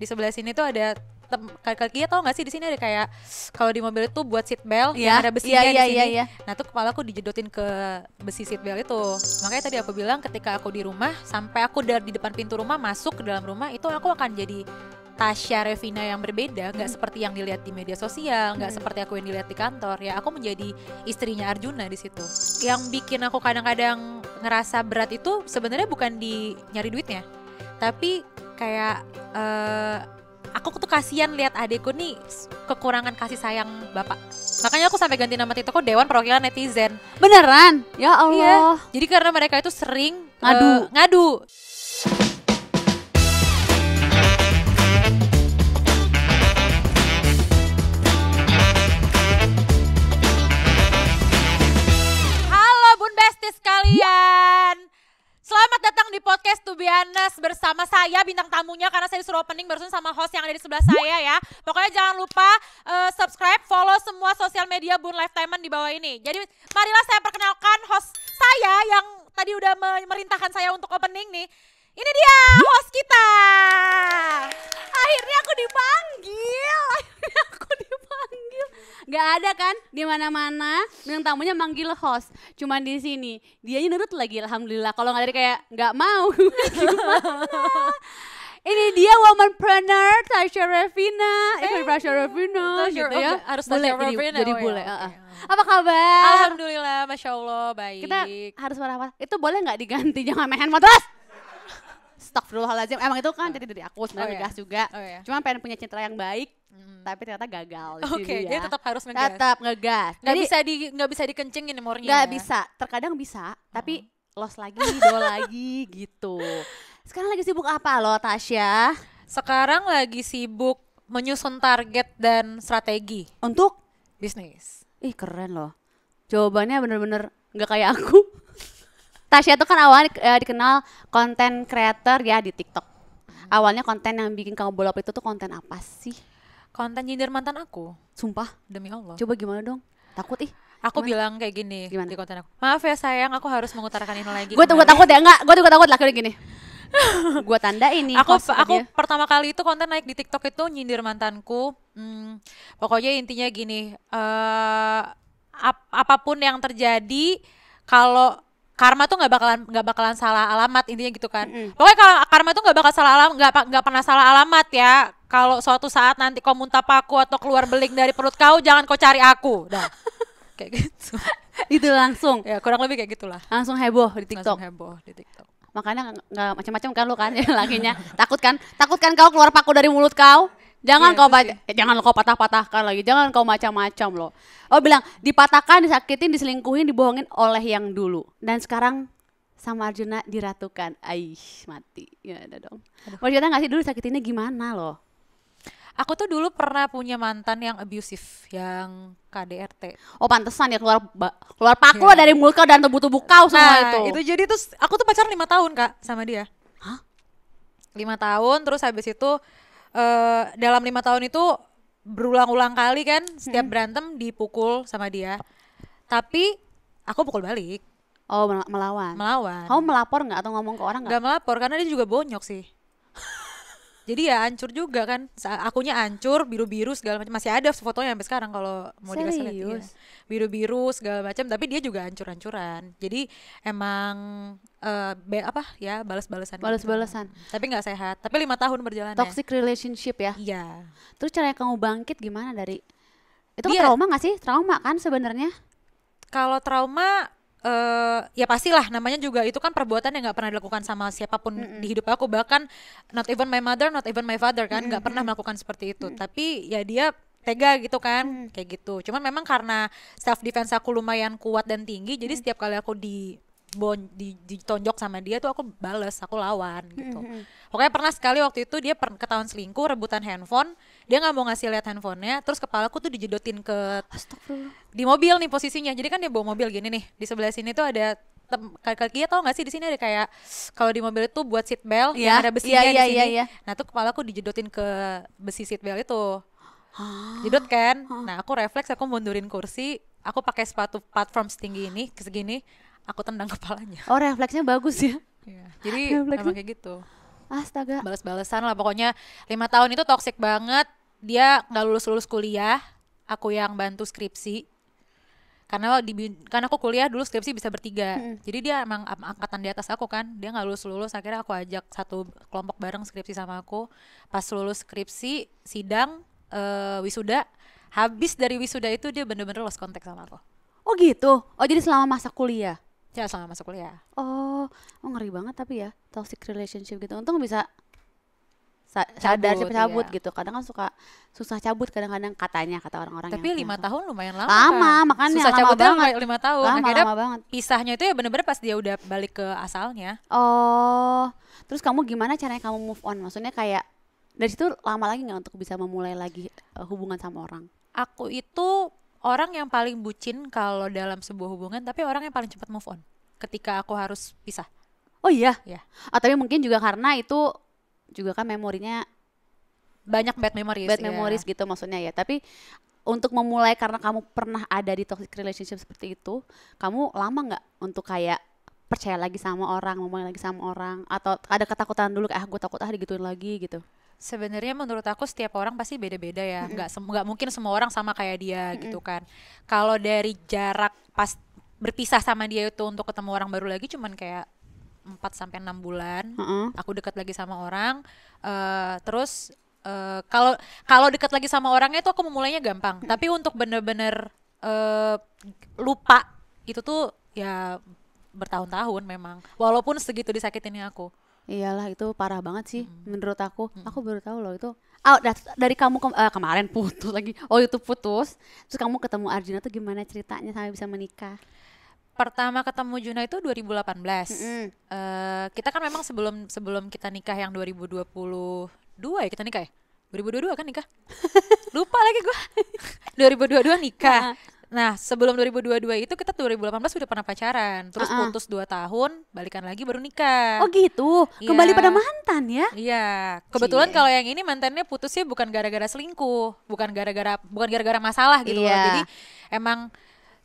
di sebelah sini tuh ada kaki-kaki iya, tau gak sih di sini ada kayak kalau di mobil itu buat seat belt yeah. yang ada besinya yeah, yeah, di iya, sini. Yeah, yeah. Nah tuh kepala aku dijedotin ke besi seat belt itu. Makanya tadi aku bilang ketika aku di rumah sampai aku dari di depan pintu rumah masuk ke dalam rumah itu aku akan jadi Tasya Revina yang berbeda, nggak hmm. seperti yang dilihat di media sosial, nggak hmm. seperti aku yang dilihat di kantor. Ya aku menjadi istrinya Arjuna di situ. Yang bikin aku kadang-kadang ngerasa berat itu sebenarnya bukan di nyari duitnya, tapi kayak uh, aku tuh kasihan lihat adekku nih kekurangan kasih sayang bapak. Makanya aku sampai ganti nama kok Dewan Perwakilan Netizen. Beneran? Ya iya. Allah. Iya. Jadi karena mereka itu sering eh, ngadu. Uh, ngadu. Halo Bun besti sekalian. Selamat datang di podcast To Be Honest bersama saya bintang tamunya karena saya disuruh opening bersama sama host yang ada di sebelah saya ya. Pokoknya jangan lupa uh, subscribe, follow semua sosial media Bun Lifetime di bawah ini. Jadi marilah saya perkenalkan host saya yang tadi udah memerintahkan saya untuk opening nih. Ini dia host kita. Akhirnya aku dipanggil. Akhirnya aku dipanggil. Gak ada kan di mana-mana yang tamunya manggil host. Cuman di sini dia nurut lagi alhamdulillah. Kalau nggak dari kayak nggak mau. Ini dia womanpreneur Tasya Revina. Eh, hey. Tasya Revina gitu ya. Oh, harus Tasha Tasya Revina. Jadi, jadi oh boleh. Ya. Apa kabar? Alhamdulillah, Masya Allah, baik. Kita harus marah Itu boleh nggak diganti? Jangan main handphone terus. Astagfirullahaladzim. Emang itu kan jadi dari aku sebenarnya oh, ngegas iya. juga. Oh, iya. Cuma pengen punya citra yang baik, hmm. tapi ternyata gagal oke okay, jadi, ya. Oke, jadi tetap harus ngegas. Tetap ngegas. Gak bisa di nggak bisa dikencengin umurnya. Gak ya? bisa. Terkadang bisa, tapi los lagi, do lagi gitu. Sekarang lagi sibuk apa lo, Tasya? Sekarang lagi sibuk menyusun target dan strategi untuk bisnis. Ih, keren loh. Jawabannya bener-bener nggak kayak aku. Tasya tuh kan awalnya uh, dikenal konten creator ya di TikTok. Hmm. Awalnya konten yang bikin kamu bolap itu tuh konten apa sih? Konten nyindir mantan aku. Sumpah demi Allah. Coba gimana dong? Takut ih. Aku gimana? bilang kayak gini gimana? di konten aku. Maaf ya sayang, aku harus mengutarakan ini lagi. Gue tuh gue takut ya enggak, gue tuh gue takut kayak gini. gue tanda ini. Aku aku pertama kali itu konten naik di TikTok itu nyindir mantanku. Hmm, pokoknya intinya gini, uh, ap apapun yang terjadi kalau karma tuh nggak bakalan nggak bakalan salah alamat intinya gitu kan mm-hmm. pokoknya kalau karma tuh nggak bakal salah alamat nggak nggak pernah salah alamat ya kalau suatu saat nanti kau muntah paku atau keluar beling dari perut kau jangan kau cari aku dah kayak gitu itu langsung ya kurang lebih kayak gitulah langsung heboh di TikTok langsung heboh di TikTok makanya nggak macam-macam kan lo kan ya, lakinya takut kan takut kan kau keluar paku dari mulut kau Jangan yeah, kau patah, ya. eh, jangan kau patah-patahkan lagi. Jangan kau macam-macam loh. Oh bilang dipatahkan, disakitin, diselingkuhin, dibohongin oleh yang dulu. Dan sekarang sama Arjuna diratukan. Aish, mati. Ya ada dong. Mau cerita gak sih dulu sakitinnya gimana loh? Aku tuh dulu pernah punya mantan yang abusive, yang KDRT. Oh pantesan ya keluar keluar paku yeah. Iya. dari mulut kau dan tubuh-tubuh kau semua nah, itu. itu jadi tuh aku tuh pacaran lima tahun kak sama dia. Hah? Lima tahun terus habis itu uh, dalam lima tahun itu berulang-ulang kali kan hmm. setiap hmm. berantem dipukul sama dia. Tapi aku pukul balik. Oh melawan. Melawan. Kamu melapor nggak atau ngomong ke orang nggak? melapor karena dia juga bonyok sih jadi ya hancur juga kan akunya hancur biru-biru segala macam masih ada fotonya sampai sekarang kalau mau dikasih lihat iya. biru-biru segala macam tapi dia juga hancur-hancuran jadi emang uh, apa ya balas-balasan gitu. balas-balasan gitu. tapi nggak sehat tapi lima tahun berjalan toxic relationship ya iya terus cara kamu bangkit gimana dari itu kan dia, trauma nggak sih trauma kan sebenarnya kalau trauma uh, ya pastilah namanya juga itu kan perbuatan yang nggak pernah dilakukan sama siapapun mm -hmm. di hidup aku bahkan not even my mother not even my father kan nggak mm -hmm. pernah melakukan seperti itu mm -hmm. tapi ya dia tega gitu kan mm. kayak gitu cuman memang karena self defense aku lumayan kuat dan tinggi jadi setiap kali aku di bon di, ditonjok sama dia tuh aku bales aku lawan gitu mm -hmm. pokoknya pernah sekali waktu itu dia per, ketahuan selingkuh rebutan handphone dia nggak mau ngasih lihat handphonenya terus kepalaku tuh dijedotin ke di mobil nih posisinya jadi kan dia bawa mobil gini nih di sebelah sini tuh ada kaki ya tau gak sih di sini ada kayak kalau di mobil itu buat seat belt yeah. yang ada besinya yeah, yeah, di iya, sini. Yeah, yeah. Nah tuh kepala aku dijedotin ke besi seat belt itu. Jedot kan. Nah aku refleks aku mundurin kursi. Aku pakai sepatu platform setinggi ini ke segini. Aku tendang kepalanya. Oh refleksnya bagus ya. ya. Jadi refleksnya. emang kayak gitu. Astaga. Balas-balasan lah pokoknya lima tahun itu toxic banget dia nggak lulus lulus kuliah aku yang bantu skripsi karena di karena aku kuliah dulu skripsi bisa bertiga hmm. jadi dia emang angkatan di atas aku kan dia nggak lulus lulus akhirnya aku ajak satu kelompok bareng skripsi sama aku pas lulus skripsi sidang uh, wisuda habis dari wisuda itu dia bener-bener lost kontak sama aku oh gitu oh jadi selama masa kuliah ya selama masa kuliah oh, oh ngeri banget tapi ya toxic relationship gitu untung bisa sa sadar cabut, cabut iya. gitu kadang kan suka susah cabut kadang-kadang katanya kata orang-orang tapi lima gitu. tahun lumayan lama lama kan? makanya susah lama cabutnya kan banget. lima tahun lama, Akhirnya lama banget pisahnya itu ya bener-bener pas dia udah balik ke asalnya oh terus kamu gimana caranya kamu move on maksudnya kayak dari situ lama lagi nggak untuk bisa memulai lagi eh, hubungan sama orang aku itu orang yang paling bucin kalau dalam sebuah hubungan tapi orang yang paling cepat move on ketika aku harus pisah oh iya ya oh tapi mungkin juga karena itu juga kan memorinya banyak bad memories bad iya. memories yeah. gitu maksudnya ya tapi untuk memulai karena kamu pernah ada di toxic relationship seperti itu kamu lama nggak untuk kayak percaya lagi sama orang ngomong lagi sama orang atau ada ketakutan dulu kayak ah gue takut ah digituin lagi gitu Sebenarnya menurut aku setiap orang pasti beda-beda ya, nggak mm nggak mungkin semua orang sama kayak dia gitu kan. Kalau dari jarak pas berpisah sama dia itu untuk ketemu orang baru lagi cuman kayak 4 sampai 6 bulan. Mm -hmm. Aku dekat lagi sama orang. Uh, terus eh, kalau uh, kalau dekat lagi sama orangnya itu aku memulainya gampang. Hmm. Tapi untuk bener-bener uh, lupa itu tuh ya bertahun-tahun memang. Walaupun segitu disakitinnya aku. Iyalah itu parah banget sih hmm. menurut aku. Hmm. Aku baru tahu loh itu. Oh, dari kamu ke uh, kemarin putus lagi. Oh, itu putus. Terus kamu ketemu Arjuna tuh gimana ceritanya sampai bisa menikah? pertama ketemu Juna itu 2018. Mm -hmm. uh, kita kan memang sebelum sebelum kita nikah yang 2022 ya kita nikah ya? 2022 kan nikah? Lupa lagi gue. 2022 nikah. Nah, nah sebelum 2022 itu kita 2018 sudah pernah pacaran, terus uh -uh. putus 2 tahun, balikan lagi baru nikah. Oh gitu. Ya. Kembali pada mantan ya? Iya. Kebetulan kalau yang ini mantannya putus putusnya bukan gara-gara selingkuh, bukan gara-gara bukan gara-gara masalah gitu yeah. loh. Iya. Jadi emang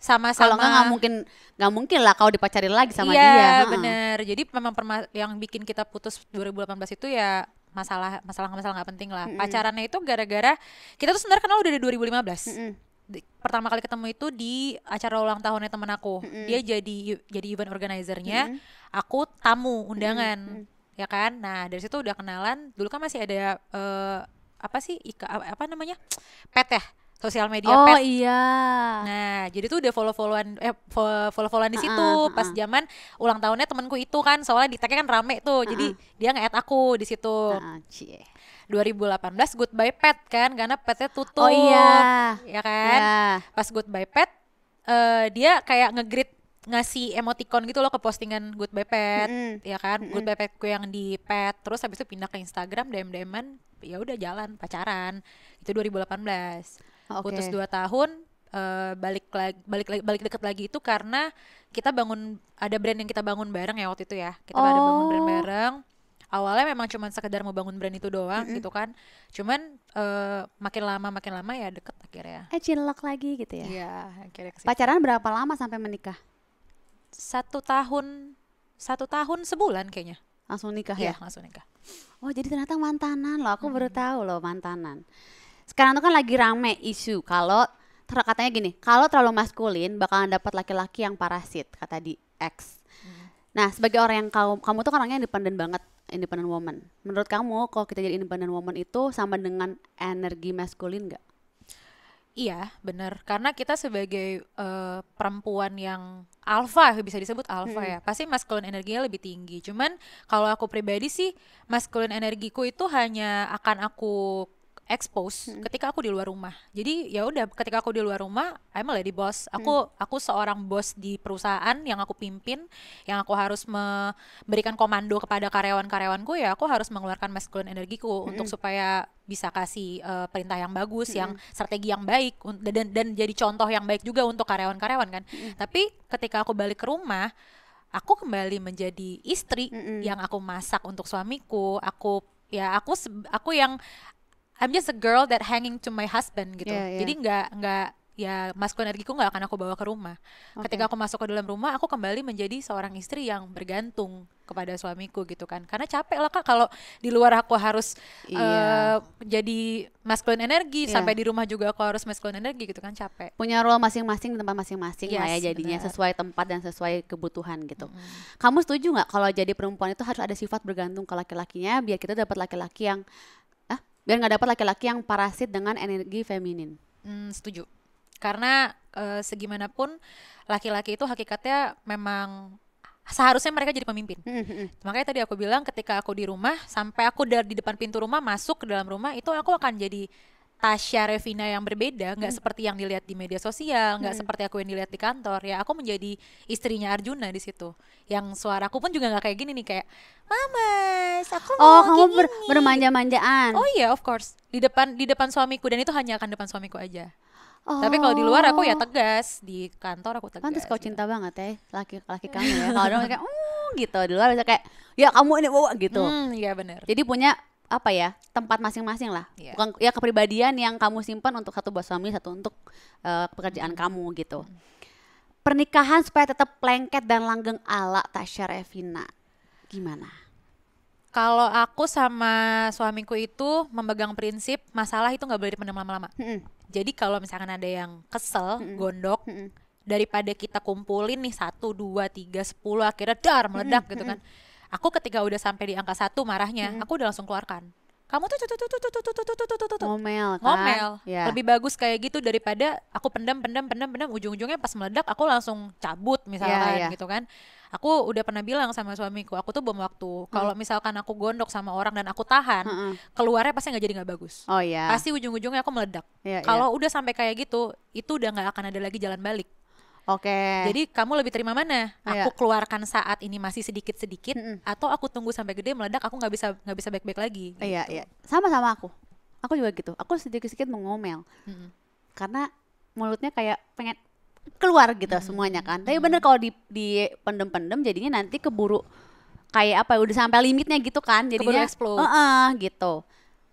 sama-sama kalau nggak mungkin nggak mungkin lah kau dipacarin lagi sama iya, dia iya bener jadi memang perma- yang bikin kita putus 2018 itu ya masalah masalah nggak masalah nggak penting lah mm -hmm. pacarannya itu gara-gara kita tuh sebenarnya kenal udah dari 2015 mm -hmm. pertama kali ketemu itu di acara ulang tahunnya temen aku mm -hmm. dia jadi jadi event organizernya mm -hmm. aku tamu undangan mm -hmm. ya kan nah dari situ udah kenalan dulu kan masih ada uh, apa sih Ika, apa namanya pet ya sosial media oh, pet. iya. Nah, jadi tuh udah follow-followan eh follow-followan di ah, ah, situ uh, uh, uh. pas zaman ulang tahunnya temanku itu kan soalnya di tagnya kan rame tuh. Uh, uh. Jadi dia nge-add aku di situ. Uh, uh 2018 goodbye pet kan karena petnya tutup. Oh iya. Ya kan? Yeah. Pas goodbye pet uh, dia kayak nge grid ngasih emoticon gitu loh ke postingan goodbye pet mm -hmm. ya kan mm -hmm. goodbye petku yang di pet terus habis itu pindah ke Instagram DM-DM-an ya udah jalan pacaran itu 2018 okay. putus dua tahun Uh, balik lagi balik lagi balik deket lagi itu karena kita bangun ada brand yang kita bangun bareng ya waktu itu ya kita oh. ada bangun brand bareng awalnya memang cuma sekedar mau bangun brand itu doang mm -hmm. gitu kan cuman uh, makin lama makin lama ya deket akhirnya eh cilok lagi gitu ya iya akhirnya pacaran berapa lama sampai menikah satu tahun satu tahun sebulan kayaknya langsung nikah ya, ya? langsung nikah oh jadi ternyata mantanan loh aku hmm. baru tahu loh mantanan sekarang tuh kan lagi rame isu kalau katanya gini, kalau terlalu maskulin bakalan dapat laki-laki yang parasit kata di X. Hmm. Nah, sebagai orang yang kamu kamu tuh kan orangnya independen banget, independen woman. Menurut kamu kalau kita jadi independen woman itu sama dengan energi maskulin nggak? Iya, benar. Karena kita sebagai uh, perempuan yang alfa bisa disebut alfa hmm. ya. Pasti maskulin energinya lebih tinggi. Cuman kalau aku pribadi sih maskulin energiku itu hanya akan aku expose hmm. ketika aku di luar rumah. Jadi ya udah ketika aku di luar rumah, I'm a lady boss. Aku hmm. aku seorang bos di perusahaan yang aku pimpin, yang aku harus memberikan komando kepada karyawan-karyawanku ya, aku harus mengeluarkan masculine energiku hmm. untuk supaya bisa kasih uh, perintah yang bagus, hmm. yang strategi yang baik dan dan jadi contoh yang baik juga untuk karyawan-karyawan kan. Hmm. Tapi ketika aku balik ke rumah, aku kembali menjadi istri hmm. yang aku masak untuk suamiku, aku ya aku aku yang I'm just a girl that hanging to my husband gitu. Yeah, yeah. Jadi nggak nggak ya masuk energiku nggak akan aku bawa ke rumah. Okay. Ketika aku masuk ke dalam rumah, aku kembali menjadi seorang istri yang bergantung kepada suamiku gitu kan. Karena capek lah kak kalau di luar aku harus yeah. Iya. uh, jadi maskulin energi yeah. sampai di rumah juga aku harus maskulin energi gitu kan capek. Punya role masing-masing tempat masing-masing ya yes, ya jadinya bener. sesuai tempat dan sesuai kebutuhan gitu. Mm. Kamu setuju nggak kalau jadi perempuan itu harus ada sifat bergantung ke laki-lakinya biar kita dapat laki-laki yang biar nggak dapat laki-laki yang parasit dengan energi feminin hmm, setuju karena e, eh, segimanapun laki-laki itu hakikatnya memang seharusnya mereka jadi pemimpin. mm Makanya tadi aku bilang ketika aku di rumah sampai aku dari di depan pintu rumah masuk ke dalam rumah itu aku akan jadi Tasya Revina yang berbeda, nggak hmm. seperti yang dilihat di media sosial, nggak hmm. seperti aku yang dilihat di kantor. Ya aku menjadi istrinya Arjuna di situ. Yang suara aku pun juga nggak kayak gini nih kayak, "Mama, aku mau Oh, kamu ber bermanja-manjaan. Oh iya, yeah, of course. Di depan di depan suamiku dan itu hanya akan depan suamiku aja. Oh. Tapi kalau di luar aku ya oh. tegas, di kantor aku tegas. Pantes kau gitu. cinta gitu. banget ya laki-laki kamu ya. Kalau dong kayak, "Mm" gitu. Di luar bisa kayak, "Ya kamu ini bawa" gitu. Hmm, iya bener. Jadi punya apa ya tempat masing-masing lah yeah. bukan ya kepribadian yang kamu simpan untuk satu buat suami satu untuk uh, pekerjaan mm. kamu gitu pernikahan supaya tetap lengket dan langgeng ala Tasya Revina gimana kalau aku sama suamiku itu memegang prinsip masalah itu nggak boleh dipendam lama-lama mm jadi kalau misalkan ada yang kesel mm gondok mm daripada kita kumpulin nih satu dua tiga sepuluh akhirnya dar meledak mm gitu kan mm Aku ketika udah sampai di angka satu marahnya, hmm. aku udah langsung keluarkan. Kamu tuh tuh tuh tuh tuh tuh tuh tuh tuh tuh ngomel kan? ngomel yeah. lebih bagus kayak gitu daripada aku pendam pendam pendam pendam ujung-ujungnya pas meledak aku langsung cabut misalnya yeah, yeah. gitu kan aku udah pernah bilang sama suamiku aku tuh bom waktu kalau hmm. misalkan aku gondok sama orang dan aku tahan hmm. keluarnya pasti nggak jadi nggak bagus oh ya yeah. pasti ujung-ujungnya aku meledak yeah, kalau yeah. udah sampai kayak gitu itu udah nggak akan ada lagi jalan balik Oke. Okay. Jadi kamu lebih terima mana? Aku yeah. keluarkan saat ini masih sedikit-sedikit mm -mm. atau aku tunggu sampai gede meledak aku nggak bisa nggak bisa baik-baik lagi. Iya, gitu. iya. Sama-sama aku. Aku juga gitu. Aku sedikit-sedikit mengomel. Mm -hmm. Karena mulutnya kayak pengen keluar gitu mm -hmm. semuanya kan. Tapi mm -hmm. bener kalau di di pendem-pendem jadinya nanti keburu kayak apa udah sampai limitnya gitu kan jadinya Keburu explode. Uh -uh, gitu.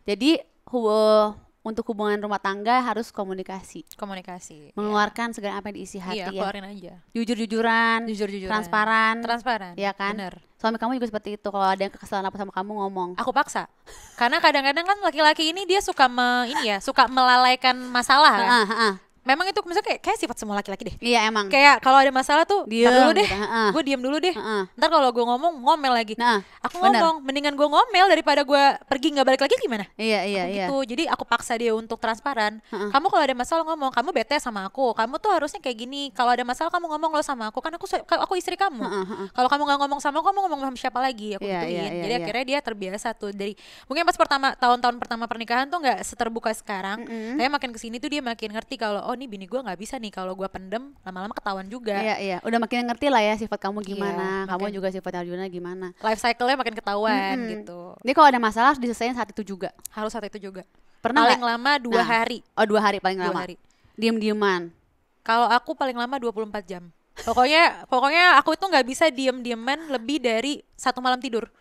Jadi uh, untuk hubungan rumah tangga harus komunikasi. Komunikasi. Iya. Mengeluarkan ya. segala apa yang diisi hati iya, ya. keluarin aja. Jujur-jujuran, jujur-jujuran, transparan. Transparan. Iya kan? Bener. Suami kamu juga seperti itu. Kalau ada yang kekesalan apa sama kamu ngomong. Aku paksa. Karena kadang-kadang kan laki-laki ini dia suka me, ini ya, suka melalaikan masalah kan. Uh, uh, uh memang itu misalnya kayak, kayak sifat semua laki-laki deh. Iya emang. Kayak kalau ada masalah tuh diam dulu deh. Uh. Gitu. Gue diam dulu deh. Uh. Ntar kalau gue ngomong ngomel lagi. Nah, aku bener. ngomong mendingan gue ngomel daripada gue pergi nggak balik lagi gimana? Iya iya aku iya. Gitu. Jadi aku paksa dia untuk transparan. Uh. Kamu kalau ada masalah ngomong, kamu bete sama aku. Kamu tuh harusnya kayak gini. Kalau ada masalah kamu ngomong lo sama aku kan aku aku istri kamu. Uh, uh, Kalau kamu nggak ngomong sama aku, kamu ngomong sama siapa lagi? Aku yeah, gituin. Yeah, yeah, Jadi yeah. akhirnya dia terbiasa tuh dari mungkin pas pertama tahun-tahun pertama pernikahan tuh nggak seterbuka sekarang. Mm -hmm. Tapi makin kesini tuh dia makin ngerti kalau oh ini bini gue nggak bisa nih kalau gue pendem lama-lama ketahuan juga iya iya udah makin ngerti lah ya sifat kamu iya, gimana iya, kamu juga sifat Arjuna gimana life cycle-nya makin ketahuan hmm. gitu ini kalau ada masalah diselesaikan saat itu juga harus saat itu juga pernah paling gak? lama dua nah, hari oh dua hari paling dua lama hari diem dieman kalau aku paling lama 24 jam pokoknya pokoknya aku itu nggak bisa diem dieman lebih dari satu malam tidur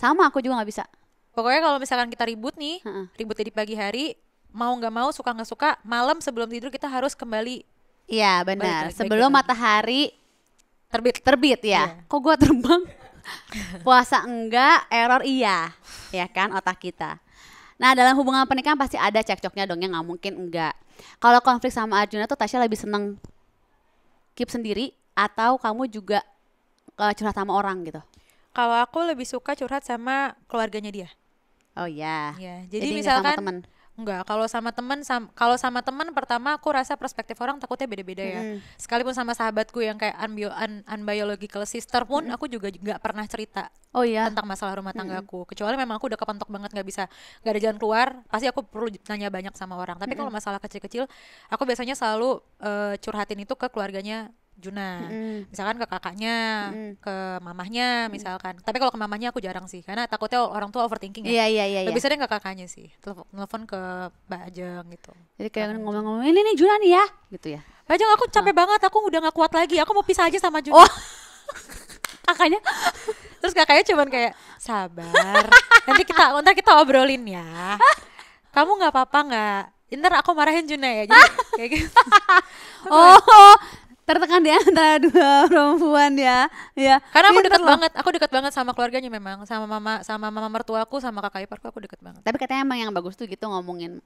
sama aku juga nggak bisa Pokoknya kalau misalkan kita ribut nih, ribut di pagi hari, mau nggak mau suka nggak suka malam sebelum tidur kita harus kembali Iya benar. Balik, Sebelum balik, matahari terbit terbit ya. Yeah. Kok gua terbang? Puasa enggak, error iya. Ya kan otak kita. Nah, dalam hubungan pernikahan pasti ada cekcoknya dong yang nggak mungkin enggak. Kalau konflik sama Arjuna tuh Tasya lebih seneng keep sendiri atau kamu juga uh, curhat sama orang gitu? Kalau aku lebih suka curhat sama keluarganya dia. Oh ya Yeah. Ya, jadi, jadi misalkan sama temen Enggak, kalau sama teman sam kalau sama teman pertama aku rasa perspektif orang takutnya beda-beda ya. Hmm. Sekalipun sama sahabatku yang kayak un un unbiological sister pun hmm. aku juga nggak pernah cerita oh, iya? tentang masalah rumah tangga hmm. Kecuali memang aku udah kepentok banget nggak bisa nggak ada jalan keluar, pasti aku perlu nanya banyak sama orang. Tapi hmm. kalau masalah kecil-kecil, aku biasanya selalu uh, curhatin itu ke keluarganya Juna. Mm. Misalkan ke kakaknya, mm. ke mamahnya misalkan. Tapi kalau ke mamahnya aku jarang sih karena takutnya orang tua overthinking ya. Iya iya iya. Lebih iya. sering ke kakaknya sih. Telepon, ke Mbak Ajeng gitu. Jadi kayak ngomong-ngomong ini nih Juna nih ya gitu ya. Mbak Ajeng aku capek banget, aku udah gak kuat lagi. Aku mau pisah aja sama Juna. Oh. kakaknya terus kakaknya cuman kayak sabar nanti kita nanti kita obrolin ya kamu nggak apa-apa nggak ntar aku marahin Juna ya jadi kayak gitu oh tertekan di antara dua perempuan ya ya karena aku dekat banget aku dekat banget sama keluarganya memang sama mama sama mama mertuaku sama kakak iparku aku dekat banget tapi katanya emang yang bagus tuh gitu ngomongin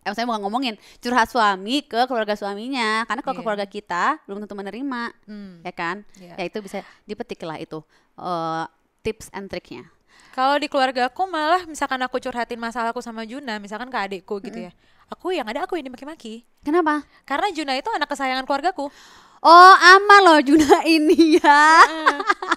eh saya bukan ngomongin curhat suami ke keluarga suaminya karena kalau yeah. ke iya. keluarga kita belum tentu menerima hmm. ya kan yeah. ya itu bisa dipetik lah itu uh, tips and triknya kalau di keluarga aku malah misalkan aku curhatin masalahku sama Juna misalkan ke adikku gitu mm -hmm. ya aku yang ada aku yang dimaki-maki kenapa karena Juna itu anak kesayangan keluargaku oh ama loh Juna ini ya.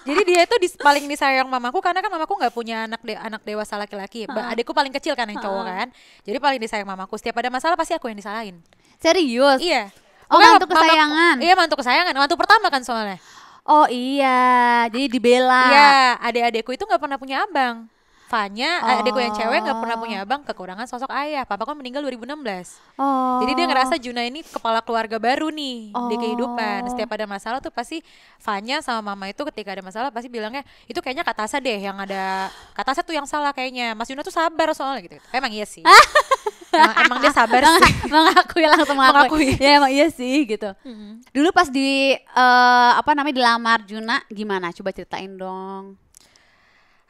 jadi dia itu dis, paling disayang mamaku karena kan mamaku nggak punya anak de, anak dewasa laki-laki. Ah. Adikku paling kecil kan yang cowok ah. kan. Jadi paling disayang mamaku. Setiap ada masalah pasti aku yang disalahin. Serius? Iya. Oh Bukan mantu kesayangan. Mama, iya mantu kesayangan. Mantu pertama kan soalnya. Oh iya, jadi dibela. Iya, adik-adikku itu nggak pernah punya abang. Fanya, oh. Eh, adikku yang cewek nggak pernah punya oh. abang kekurangan sosok ayah. Papa kan meninggal 2016. Oh. Jadi dia ngerasa Juna ini kepala keluarga baru nih oh. di kehidupan. Oh. Setiap ada masalah tuh pasti Fanya sama mama itu ketika ada masalah pasti bilangnya itu kayaknya kata Tasa deh yang ada kata Tasa tuh yang salah kayaknya. Mas Juna tuh sabar soalnya gitu. Emang iya sih. emang, emang dia sabar sih. mengakui langsung mengakui. mengakui. ya emang iya sih gitu. Mm -hmm. Dulu pas di uh, apa namanya dilamar Juna gimana? Coba ceritain dong.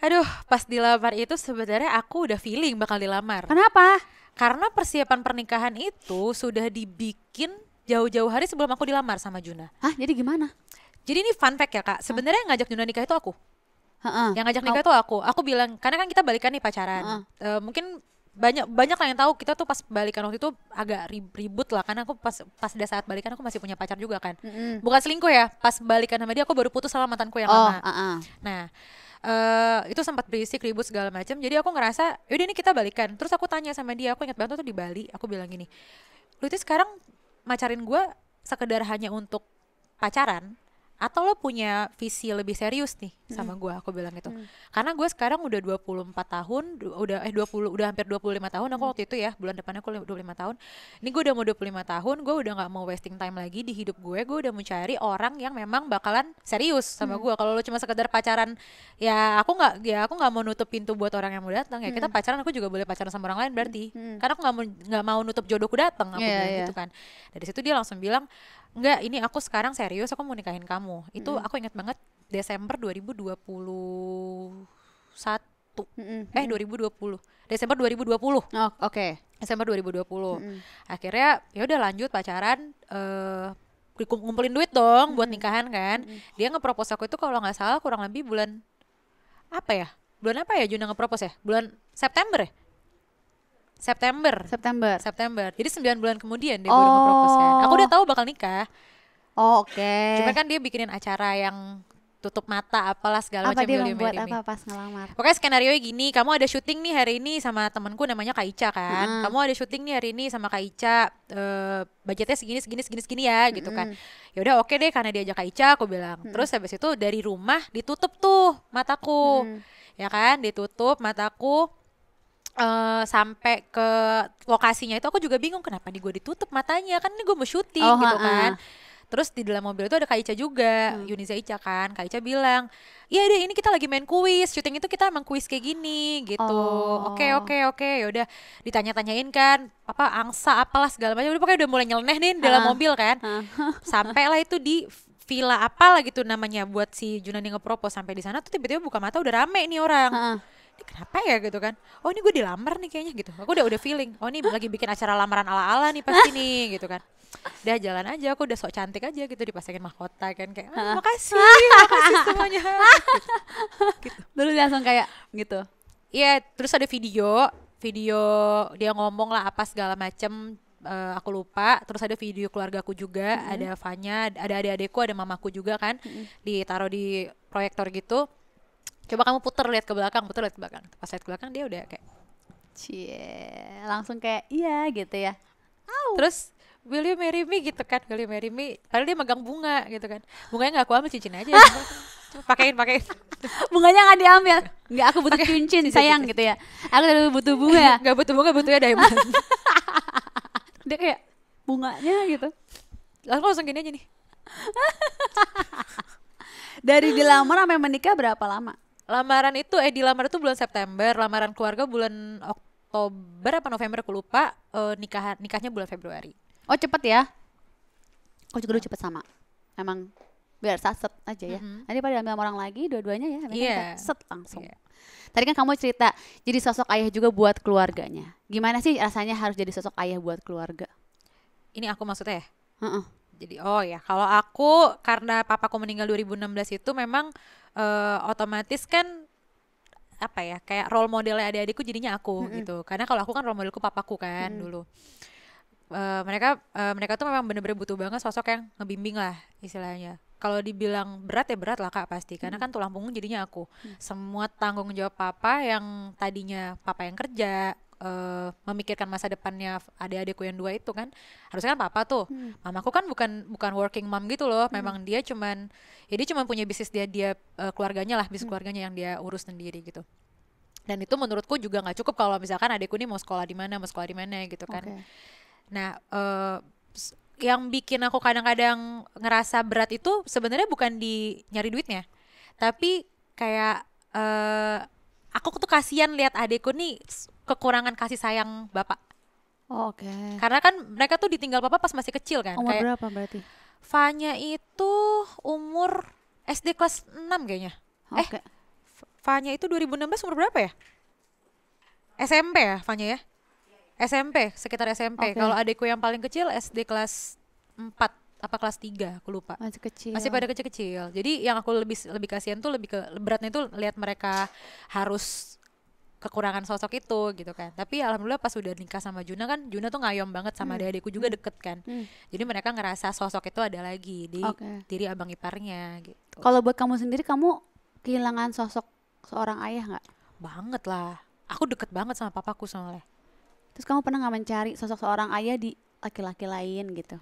Aduh, pas dilamar itu sebenarnya aku udah feeling bakal dilamar. Kenapa? Karena persiapan pernikahan itu sudah dibikin jauh-jauh hari sebelum aku dilamar sama Juna. Hah, jadi gimana? Jadi ini fun fact ya kak, sebenarnya yang ngajak Juna nikah itu aku. Ha-ha. Yang ngajak nikah itu aku. Aku bilang, karena kan kita balikan nih pacaran. Uh, mungkin banyak banyak lah yang tahu kita tuh pas balikan waktu itu agak ribut lah karena aku pas pas pada saat balikan aku masih punya pacar juga kan mm-hmm. bukan selingkuh ya pas balikan sama dia aku baru putus sama mantanku yang oh, lama uh-uh. nah uh, itu sempat berisik ribut segala macam jadi aku ngerasa yaudah ini kita balikan terus aku tanya sama dia aku ingat banget tuh di Bali aku bilang gini lu itu sekarang macarin gue sekedar hanya untuk pacaran atau lo punya visi lebih serius nih sama hmm. gue aku bilang gitu hmm. karena gue sekarang udah 24 tahun udah eh 20 udah hampir 25 tahun aku hmm. waktu itu ya bulan depannya aku 25 tahun ini gue udah mau 25 tahun gue udah nggak mau wasting time lagi di hidup gue gue udah mencari orang yang memang bakalan serius sama hmm. gue kalau lo cuma sekedar pacaran ya aku nggak ya aku nggak mau nutup pintu buat orang yang mau datang ya hmm. kita pacaran aku juga boleh pacaran sama orang lain berarti hmm. karena aku nggak mau nggak mau nutup jodohku datang aku yeah, bilang yeah. gitu kan dari situ dia langsung bilang enggak ini aku sekarang serius aku mau nikahin kamu itu mm aku ingat banget Desember 2021 Mm -hmm. eh 2020 Desember 2020 oh, oke okay. Desember 2020 mm -hmm. akhirnya ya udah lanjut pacaran uh, ngumpulin duit dong mm -hmm. buat nikahan kan mm -hmm. dia ngepropose aku itu kalau nggak salah kurang lebih bulan apa ya bulan apa ya Juna ngepropose ya bulan September ya September. September. September. Jadi 9 bulan kemudian dia oh. baru ngepropose kan. Aku udah tahu bakal nikah. Oh, oke. Okay. Cuma kan dia bikinin acara yang tutup mata apalah segala apa macam dia membuat apa pas ngelamar pokoknya skenario gini kamu ada syuting nih hari ini sama temanku namanya Kak Ica kan hmm. kamu ada syuting nih hari ini sama Kak Ica uh, eh, budgetnya segini segini segini segini ya gitu kan ya udah oke okay deh karena diajak Kak Ica aku bilang hmm. terus habis itu dari rumah ditutup tuh mataku hmm. ya kan ditutup mataku Uh, sampai ke lokasinya itu aku juga bingung kenapa nih gue ditutup matanya kan ini gue mau syuting oh, gitu kan uh. terus di dalam mobil itu ada Kak juga hmm. Yuniza Ica kan Kak bilang iya deh ini kita lagi main kuis syuting itu kita emang kuis kayak gini gitu oh. oke oke oke yaudah ditanya-tanyain kan apa angsa apalah segala macam udah pokoknya udah mulai nyeleneh nih di dalam mobil kan uh. sampai lah itu di villa apalah gitu namanya buat si Junani ngepropos sampai di sana tuh tiba-tiba buka mata udah rame nih orang uh ini kenapa ya gitu kan oh ini gue dilamar nih kayaknya gitu aku udah udah feeling oh ini lagi bikin acara lamaran ala ala nih pasti nih gitu kan udah jalan aja aku udah sok cantik aja gitu dipasangin mahkota kan kayak ah, makasih makasih semuanya gitu. gitu. langsung kayak gitu iya yeah, terus ada video video dia ngomong lah apa segala macem uh, aku lupa terus ada video keluarga aku juga mm -hmm. ada Fanya ada adik-adikku ada mamaku juga kan mm -hmm. ditaruh di proyektor gitu coba kamu puter lihat ke belakang puter lihat ke belakang pas lihat ke belakang dia udah kayak cie langsung kayak iya gitu ya Ow. terus will you marry me gitu kan will you marry me padahal dia megang bunga gitu kan bunganya nggak aku ambil cincin aja pakein pakein bunganya nggak diambil nggak aku butuh cincin, cincin sayang cincin. gitu ya aku terlalu butuh bunga nggak butuh bunga butuhnya diamond dia kayak bunganya gitu langsung langsung gini aja nih dari dilamar sampai menikah berapa lama lamaran itu eh di lamaran itu bulan September lamaran keluarga bulan Oktober apa November aku lupa uh, eh, nikah nikahnya bulan Februari oh cepet ya aku juga dulu cepet sama emang biar saset aja ya. Mm-hmm. Nanti pada ambil orang lagi, dua-duanya ya, yeah. set langsung. Yeah. Tadi kan kamu cerita jadi sosok ayah juga buat keluarganya. Gimana sih rasanya harus jadi sosok ayah buat keluarga? Ini aku maksudnya ya? Uh-uh. Jadi oh ya, kalau aku karena papaku meninggal 2016 itu memang uh, otomatis kan apa ya kayak role modelnya adik-adikku jadinya aku mm -hmm. gitu karena kalau aku kan role modelku papaku kan mm -hmm. dulu uh, mereka uh, mereka tuh memang bener-bener butuh banget sosok yang ngebimbing lah istilahnya kalau dibilang berat ya berat lah kak pasti karena kan tulang punggung jadinya aku hmm. semua tanggung jawab papa yang tadinya papa yang kerja uh, memikirkan masa depannya adik-adikku yang dua itu kan harusnya kan papa tuh hmm. mamaku kan bukan bukan working mom gitu loh hmm. memang dia cuman ya cuman punya bisnis dia dia uh, keluarganya lah bisnis hmm. keluarganya yang dia urus sendiri gitu dan itu menurutku juga nggak cukup kalau misalkan adikku ini mau sekolah di mana mau sekolah di mana gitu kan okay. nah uh, yang bikin aku kadang-kadang ngerasa berat itu sebenarnya bukan di nyari duitnya tapi kayak uh, aku tuh kasihan lihat adikku nih kekurangan kasih sayang bapak. Oh, Oke. Okay. Karena kan mereka tuh ditinggal bapak pas masih kecil kan. Umur kayak, berapa berarti? Fanya itu umur SD kelas 6 kayaknya. Okay. Eh, Fanya itu 2016 umur berapa ya? SMP ya Fanya ya? SMP, sekitar SMP. Okay. Kalau adikku yang paling kecil SD kelas 4 apa kelas tiga? aku lupa. Masih kecil. Masih pada kecil-kecil. Jadi yang aku lebih lebih kasihan tuh lebih ke beratnya itu lihat mereka harus kekurangan sosok itu gitu kan tapi alhamdulillah pas udah nikah sama Juna kan Juna tuh ngayom banget sama hmm. adik-adikku juga hmm. deket kan hmm. jadi mereka ngerasa sosok itu ada lagi di okay. diri abang iparnya gitu kalau buat kamu sendiri kamu kehilangan sosok seorang ayah nggak banget lah aku deket banget sama papaku soalnya terus kamu pernah nggak mencari sosok seorang ayah di laki-laki lain gitu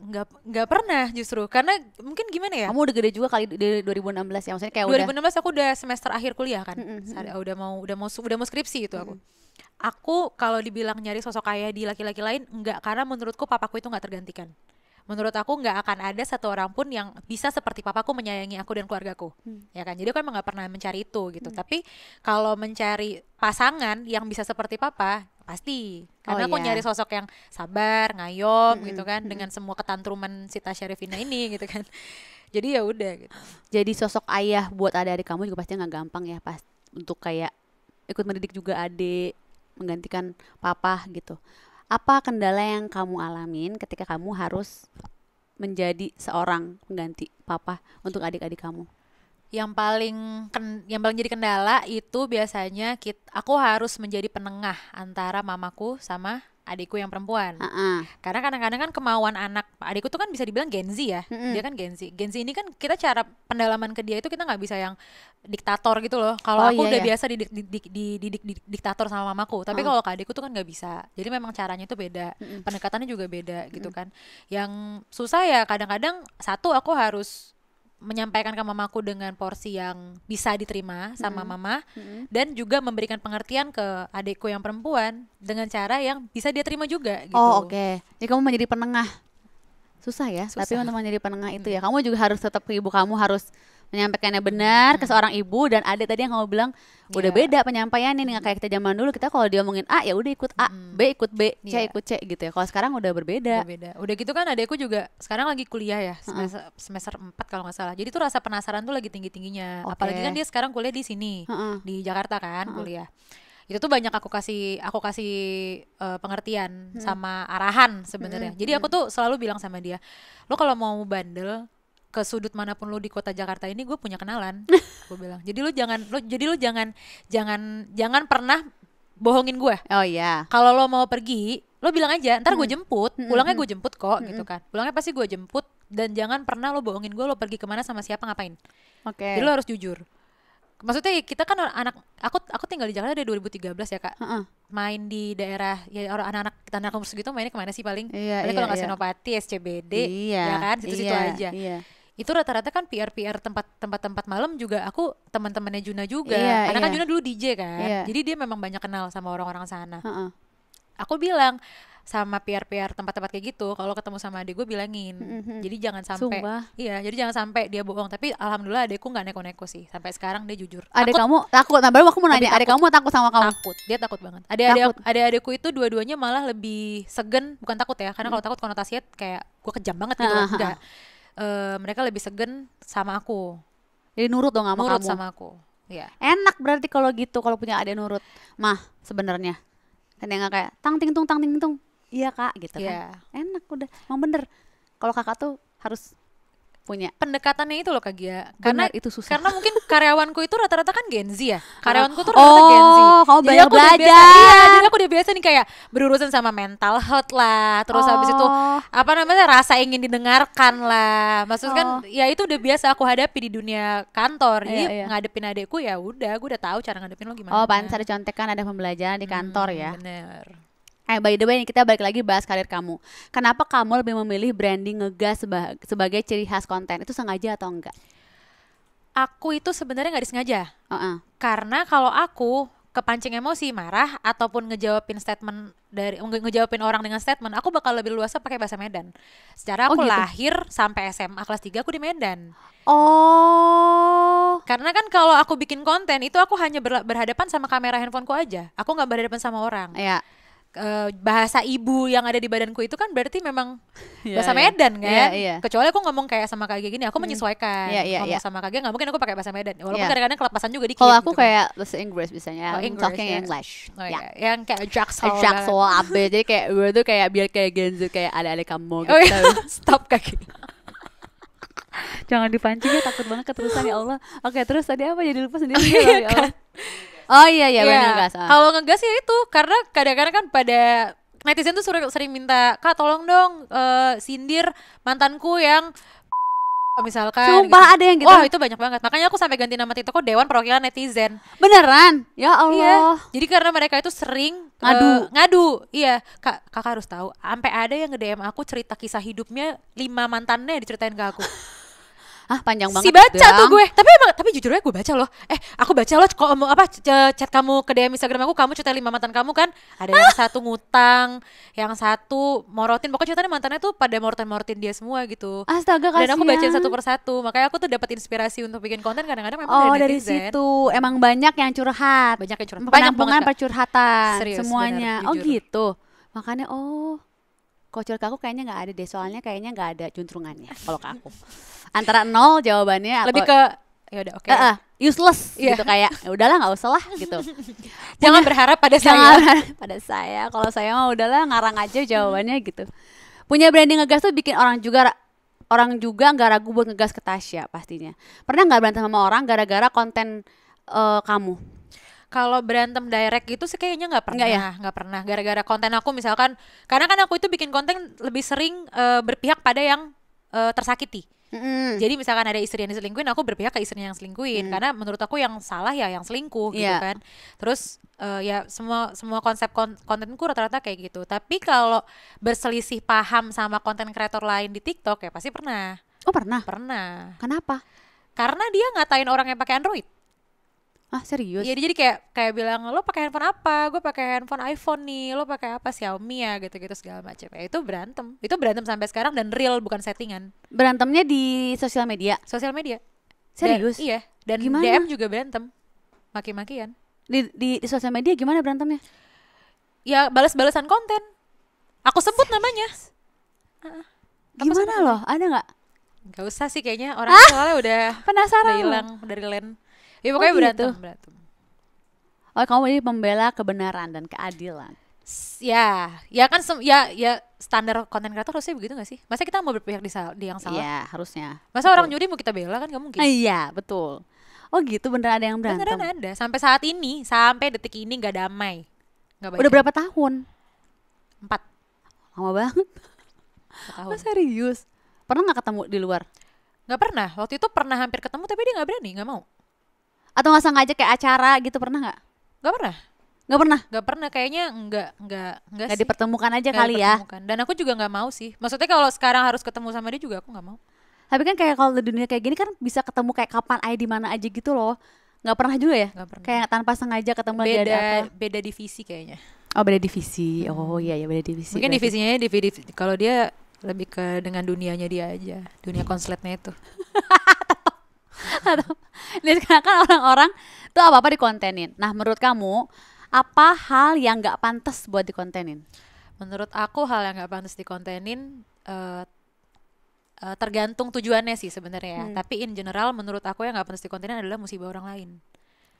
nggak nggak pernah justru karena mungkin gimana ya kamu udah gede juga kali dari 2016 ya maksudnya kayak 2016 udah... aku udah semester akhir kuliah kan mm -hmm. udah mau udah mau udah mau skripsi itu mm -hmm. aku aku kalau dibilang nyari sosok kaya di laki-laki lain nggak karena menurutku papaku itu nggak tergantikan menurut aku nggak akan ada satu orang pun yang bisa seperti papaku menyayangi aku dan keluargaku hmm. ya kan jadi aku emang nggak pernah mencari itu gitu hmm. tapi kalau mencari pasangan yang bisa seperti papa pasti oh, karena oh, aku iya. nyari sosok yang sabar ngayom mm-hmm. gitu kan dengan semua ketantruman si Tasya Revina ini gitu kan jadi ya udah gitu jadi sosok ayah buat adik-adik kamu juga pasti nggak gampang ya pas untuk kayak ikut mendidik juga adik menggantikan papa gitu apa kendala yang kamu alamin ketika kamu harus menjadi seorang pengganti papa untuk adik-adik kamu yang paling ken, yang paling jadi kendala itu biasanya kita, aku harus menjadi penengah antara mamaku sama adikku yang perempuan. Uh -uh. Karena kadang-kadang kan kemauan anak adikku tuh kan bisa dibilang Gen Z ya. Uh -uh. Dia kan Gen Z. Gen Z ini kan kita cara pendalaman ke dia itu kita nggak bisa yang diktator gitu loh. Kalau oh, aku iya, udah iya. biasa didik, didik, didik, didik diktator sama mamaku, tapi uh -uh. kalau ke adikku tuh kan nggak bisa. Jadi memang caranya itu beda, uh -uh. pendekatannya juga beda gitu uh -uh. kan. Yang susah ya kadang-kadang satu aku harus menyampaikan ke mamaku dengan porsi yang bisa diterima sama hmm. mama hmm. dan juga memberikan pengertian ke adikku yang perempuan dengan cara yang bisa dia terima juga oh, gitu. Oh, oke. Okay. Jadi kamu menjadi penengah. Susah ya, Susah. tapi untuk menjadi penengah itu mm. ya. Kamu juga harus tetap ke ibu kamu harus menyampaikannya hmm. benar ke seorang ibu dan ada tadi yang kamu bilang udah yeah. beda penyampaiannya nih kayak kita zaman dulu kita kalau dia ngomongin A ya udah ikut A, mm. B ikut B, C yeah. ikut C gitu ya. Kalau sekarang udah berbeda. Berbeda. Udah gitu kan adekku juga sekarang lagi kuliah ya semester, uh semester 4 kalau nggak salah. Jadi tuh rasa penasaran tuh lagi tinggi-tingginya. Okay. Apalagi kan dia sekarang kuliah di sini, uh -uh. di Jakarta kan uh -uh. kuliah itu tuh banyak aku kasih aku kasih uh, pengertian hmm. sama arahan sebenarnya. Hmm. Jadi aku hmm. tuh selalu bilang sama dia, lo kalau mau bandel ke sudut manapun lu di kota Jakarta ini gue punya kenalan gue bilang jadi lu jangan lu jadi lu jangan jangan jangan pernah bohongin gue oh iya yeah. kalau lo mau pergi lo bilang aja ntar gue jemput pulangnya gue jemput kok gitu kan pulangnya pasti gue jemput dan jangan pernah lo bohongin gue lo pergi kemana sama siapa ngapain oke okay. jadi lo harus jujur maksudnya kita kan anak aku aku tinggal di Jakarta dari 2013 ya kak uh -uh. main di daerah ya orang anak-anak tanah anak gitu mainnya kemana sih paling iya, paling iya, kalau nggak iya. senopati SCBD iya, ya kan situ-situ iya, aja iya itu rata-rata kan PR-PR tempat tempat-tempat malam juga aku teman-temannya Juna juga. Iya, Karena kan iya. kan Juna dulu DJ kan. Iya. Jadi dia memang banyak kenal sama orang-orang sana. Uh -uh. Aku bilang sama PR-PR tempat-tempat kayak gitu kalau ketemu sama adik gue bilangin. Mm-hmm. Jadi jangan sampai iya, jadi jangan sampai dia bohong. Tapi alhamdulillah adikku nggak neko-neko sih. Sampai sekarang dia jujur. Adik kamu takut. Nah, baru aku mau nanya, adik kamu takut sama kamu? Takut. Dia takut banget. Adik adik adik adikku itu dua-duanya malah lebih segen, bukan takut ya. Karena mm-hmm. kalau takut konotasinya kayak gue kejam banget gitu. Enggak. Uh-huh uh, mereka lebih segen sama aku. Jadi nurut dong sama nurut kamu. Nurut sama aku. Iya. Enak berarti kalau gitu kalau punya adik nurut. Mah sebenarnya kan yang kayak tang ting tung tang ting tung. Iya kak gitu yeah. kan. Iya. Enak udah. Emang bener. Kalau kakak tuh harus punya pendekatannya itu loh Kak Gia karena Benar, itu susah karena mungkin karyawanku itu rata-rata kan Gen Z ya ah, karyawanku tuh rata-rata oh, Gen Z kamu jadi banyak aku belajar udah biasa, iya, jadi aku udah biasa nih kayak berurusan sama mental health lah terus oh. habis itu oh. apa namanya rasa ingin didengarkan lah maksud kan, oh. kan ya itu udah biasa aku hadapi di dunia kantor jadi iya, iya. ngadepin adekku ya udah gue udah tahu cara ngadepin lo gimana oh pantas ada contekan ada pembelajaran di hmm, kantor hmm, ya bener Eh by the way kita balik lagi bahas karir kamu. Kenapa kamu lebih memilih branding ngegas sebagai ciri khas konten? Itu sengaja atau enggak? Aku itu sebenarnya nggak disengaja. Uh -uh. Karena kalau aku kepancing emosi marah ataupun ngejawabin statement dari ngejawabin orang dengan statement aku bakal lebih luasa pakai bahasa Medan. Secara aku oh, gitu. lahir sampai SMA kelas 3 aku di Medan. Oh. Karena kan kalau aku bikin konten itu aku hanya berhadapan sama kamera handphoneku aja. Aku nggak berhadapan sama orang. Iya. Yeah Eh, bahasa ibu yang ada di badanku itu kan berarti memang yeah, bahasa yeah. Medan iya, kan. Yeah, yeah. Kecuali aku ngomong kayak sama kakek gini, aku hmm. menyesuaikan. Yeah, yeah, ngomong yeah. sama kakek nggak mungkin aku pakai bahasa Medan. Walaupun yeah. kadang-kadang kelepasan juga dikit. Kalau aku gitu kan. kayak bahasa Inggris biasanya, oh, English, talking yeah. English. Oh, yeah. yeah. Yang kayak Jackson eh, Jackson abe. Jadi kayak gue tuh kayak biar kayak genzu kayak ada-ada kamu oh, iya. gitu. Oh, Stop kakek. Jangan dipancing ya takut banget keterusan ya Allah. Oke, okay, terus tadi apa jadi lupa sendiri. Oh, iya ya, kan? Oh iya iya yeah. benar ngegas. Ah. Kalau ngegas ya itu karena kadang-kadang kan pada netizen tuh sering, sering minta, "Kak, tolong dong uh, sindir mantanku yang misalkan Sumpah gitu. ada yang gitu. Wah, oh, itu banyak banget. Makanya aku sampai ganti nama TikTok Dewan Perwakilan Netizen. Beneran? Ya iya. Allah. Iya. Jadi karena mereka itu sering eh, ngadu. Uh, ngadu. Iya, Kak, Kakak harus tahu, sampai ada yang nge-DM aku cerita kisah hidupnya lima mantannya diceritain ke aku. ah panjang banget. Si baca tuh gue. Tapi emang tapi jujur aja gue baca loh. Eh, aku baca loh kok apa chat kamu ke DM Instagram aku, kamu cerita lima mantan kamu kan. Ada ah. yang satu ngutang, yang satu morotin. Pokoknya ceritanya mantannya tuh pada morotin-morotin dia semua gitu. Astaga kasihan. Dan aku baca satu persatu. Makanya aku tuh dapat inspirasi untuk bikin konten kadang-kadang memang oh, dari, dari situ. Emang banyak yang curhat. Banyak yang curhat. Banyak banget percurhatan Serius, semuanya. Bener, oh gitu. Makanya oh Kocil kaku kayaknya nggak ada deh, soalnya kayaknya nggak ada juntrungannya kalau ke aku. Antara nol jawabannya lebih ke ya udah oke. Okay. Uh, uh, useless yeah. gitu kayak ya udahlah nggak usah lah gitu. jangan berharap pada saya. pada saya. Kalau saya mah udahlah ngarang aja jawabannya gitu. Punya branding ngegas tuh bikin orang juga orang juga nggak ragu buat ngegas ke Tasya pastinya. Pernah nggak berantem sama orang gara-gara konten uh, kamu? kalau berantem direct gitu sih kayaknya nggak pernah nggak ya nggak pernah gara-gara konten aku misalkan karena kan aku itu bikin konten lebih sering uh, berpihak pada yang uh, tersakiti Mm. Jadi misalkan ada istri yang diselingkuin, aku berpihak ke istrinya yang selingkuin mm. karena menurut aku yang salah ya yang selingkuh yeah. gitu iya. kan. Terus uh, ya semua semua konsep kon kontenku rata-rata kayak gitu. Tapi kalau berselisih paham sama konten kreator lain di TikTok ya pasti pernah. Oh pernah. Pernah. Kenapa? Karena dia ngatain orang yang pakai Android ah serius ya jadi kayak kayak bilang lo pakai handphone apa gue pakai handphone iPhone nih lo pakai apa Xiaomi ya gitu gitu segala macam ya itu berantem itu berantem sampai sekarang dan real bukan settingan berantemnya di sosial media sosial media serius dan, iya dan gimana? DM juga berantem maki-makian di, di di sosial media gimana berantemnya ya balas-balasan konten aku sebut serius? Ah, ah. namanya uh, gimana loh ada nggak Gak usah sih kayaknya orang ah, soalnya udah penasaran udah hilang dari land ya pokoknya oh, berantem, gitu. berantem. Oh, kamu ini pembela kebenaran dan keadilan. Ya, ya kan ya ya standar konten kreator harusnya begitu gak sih? Masa kita mau berpihak di, sal di yang salah? Iya, harusnya. Masa betul. orang nyuri mau kita bela kan gak mungkin. Iya, betul. Oh gitu beneran ada yang berantem. Beneran ada. Sampai saat ini, sampai detik ini gak damai. Gak banyak. Udah berapa tahun? Empat. Lama banget. Tahun. Oh, serius? Pernah gak ketemu di luar? Gak pernah. Waktu itu pernah hampir ketemu tapi dia gak berani, gak mau atau nggak sengaja kayak acara gitu pernah nggak nggak pernah nggak pernah nggak pernah kayaknya nggak nggak nggak sih. dipertemukan aja gak kali ya dan aku juga nggak mau sih maksudnya kalau sekarang harus ketemu sama dia juga aku nggak mau tapi kan kayak kalau di dunia kayak gini kan bisa ketemu kayak kapan aja di mana aja gitu loh nggak pernah juga ya gak pernah. kayak tanpa sengaja ketemu beda, ada beda divisi kayaknya oh beda divisi oh iya ya beda divisi mungkin berarti. divisinya divisi kalau dia lebih ke dengan dunianya dia aja dunia konsletnya itu atau dikarenakan orang-orang tuh apa apa dikontenin nah menurut kamu apa hal yang nggak pantas buat dikontenin menurut aku hal yang nggak pantas dikontenin uh, uh, tergantung tujuannya sih sebenarnya ya. hmm. tapi in general menurut aku yang nggak pantas dikontenin adalah musibah orang lain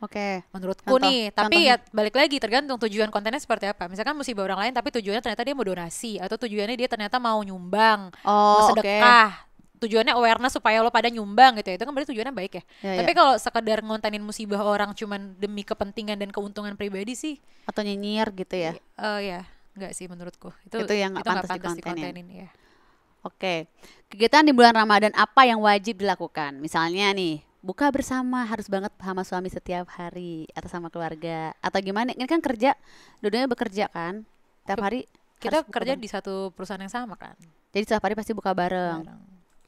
Oke. Okay. Menurutku contoh, nih, tapi ya balik lagi tergantung tujuan kontennya seperti apa. Misalkan musibah orang lain tapi tujuannya ternyata dia mau donasi atau tujuannya dia ternyata mau nyumbang, oh, mau sedekah. Okay tujuannya awareness supaya lo pada nyumbang gitu ya itu kan berarti tujuannya baik ya, ya, ya. tapi ya. kalau sekedar ngontenin musibah orang cuman demi kepentingan dan keuntungan pribadi sih atau nyinyir gitu ya oh uh, ya nggak sih menurutku itu itu yang nggak pantas, pantas dikontenin, ya Oke, kegiatan di bulan Ramadan apa yang wajib dilakukan? Misalnya nih, buka bersama harus banget sama suami setiap hari atau sama keluarga atau gimana? Ini kan kerja, dudanya bekerja kan? Tiap hari kita kerja bareng. di satu perusahaan yang sama kan? Jadi setiap hari pasti buka bareng.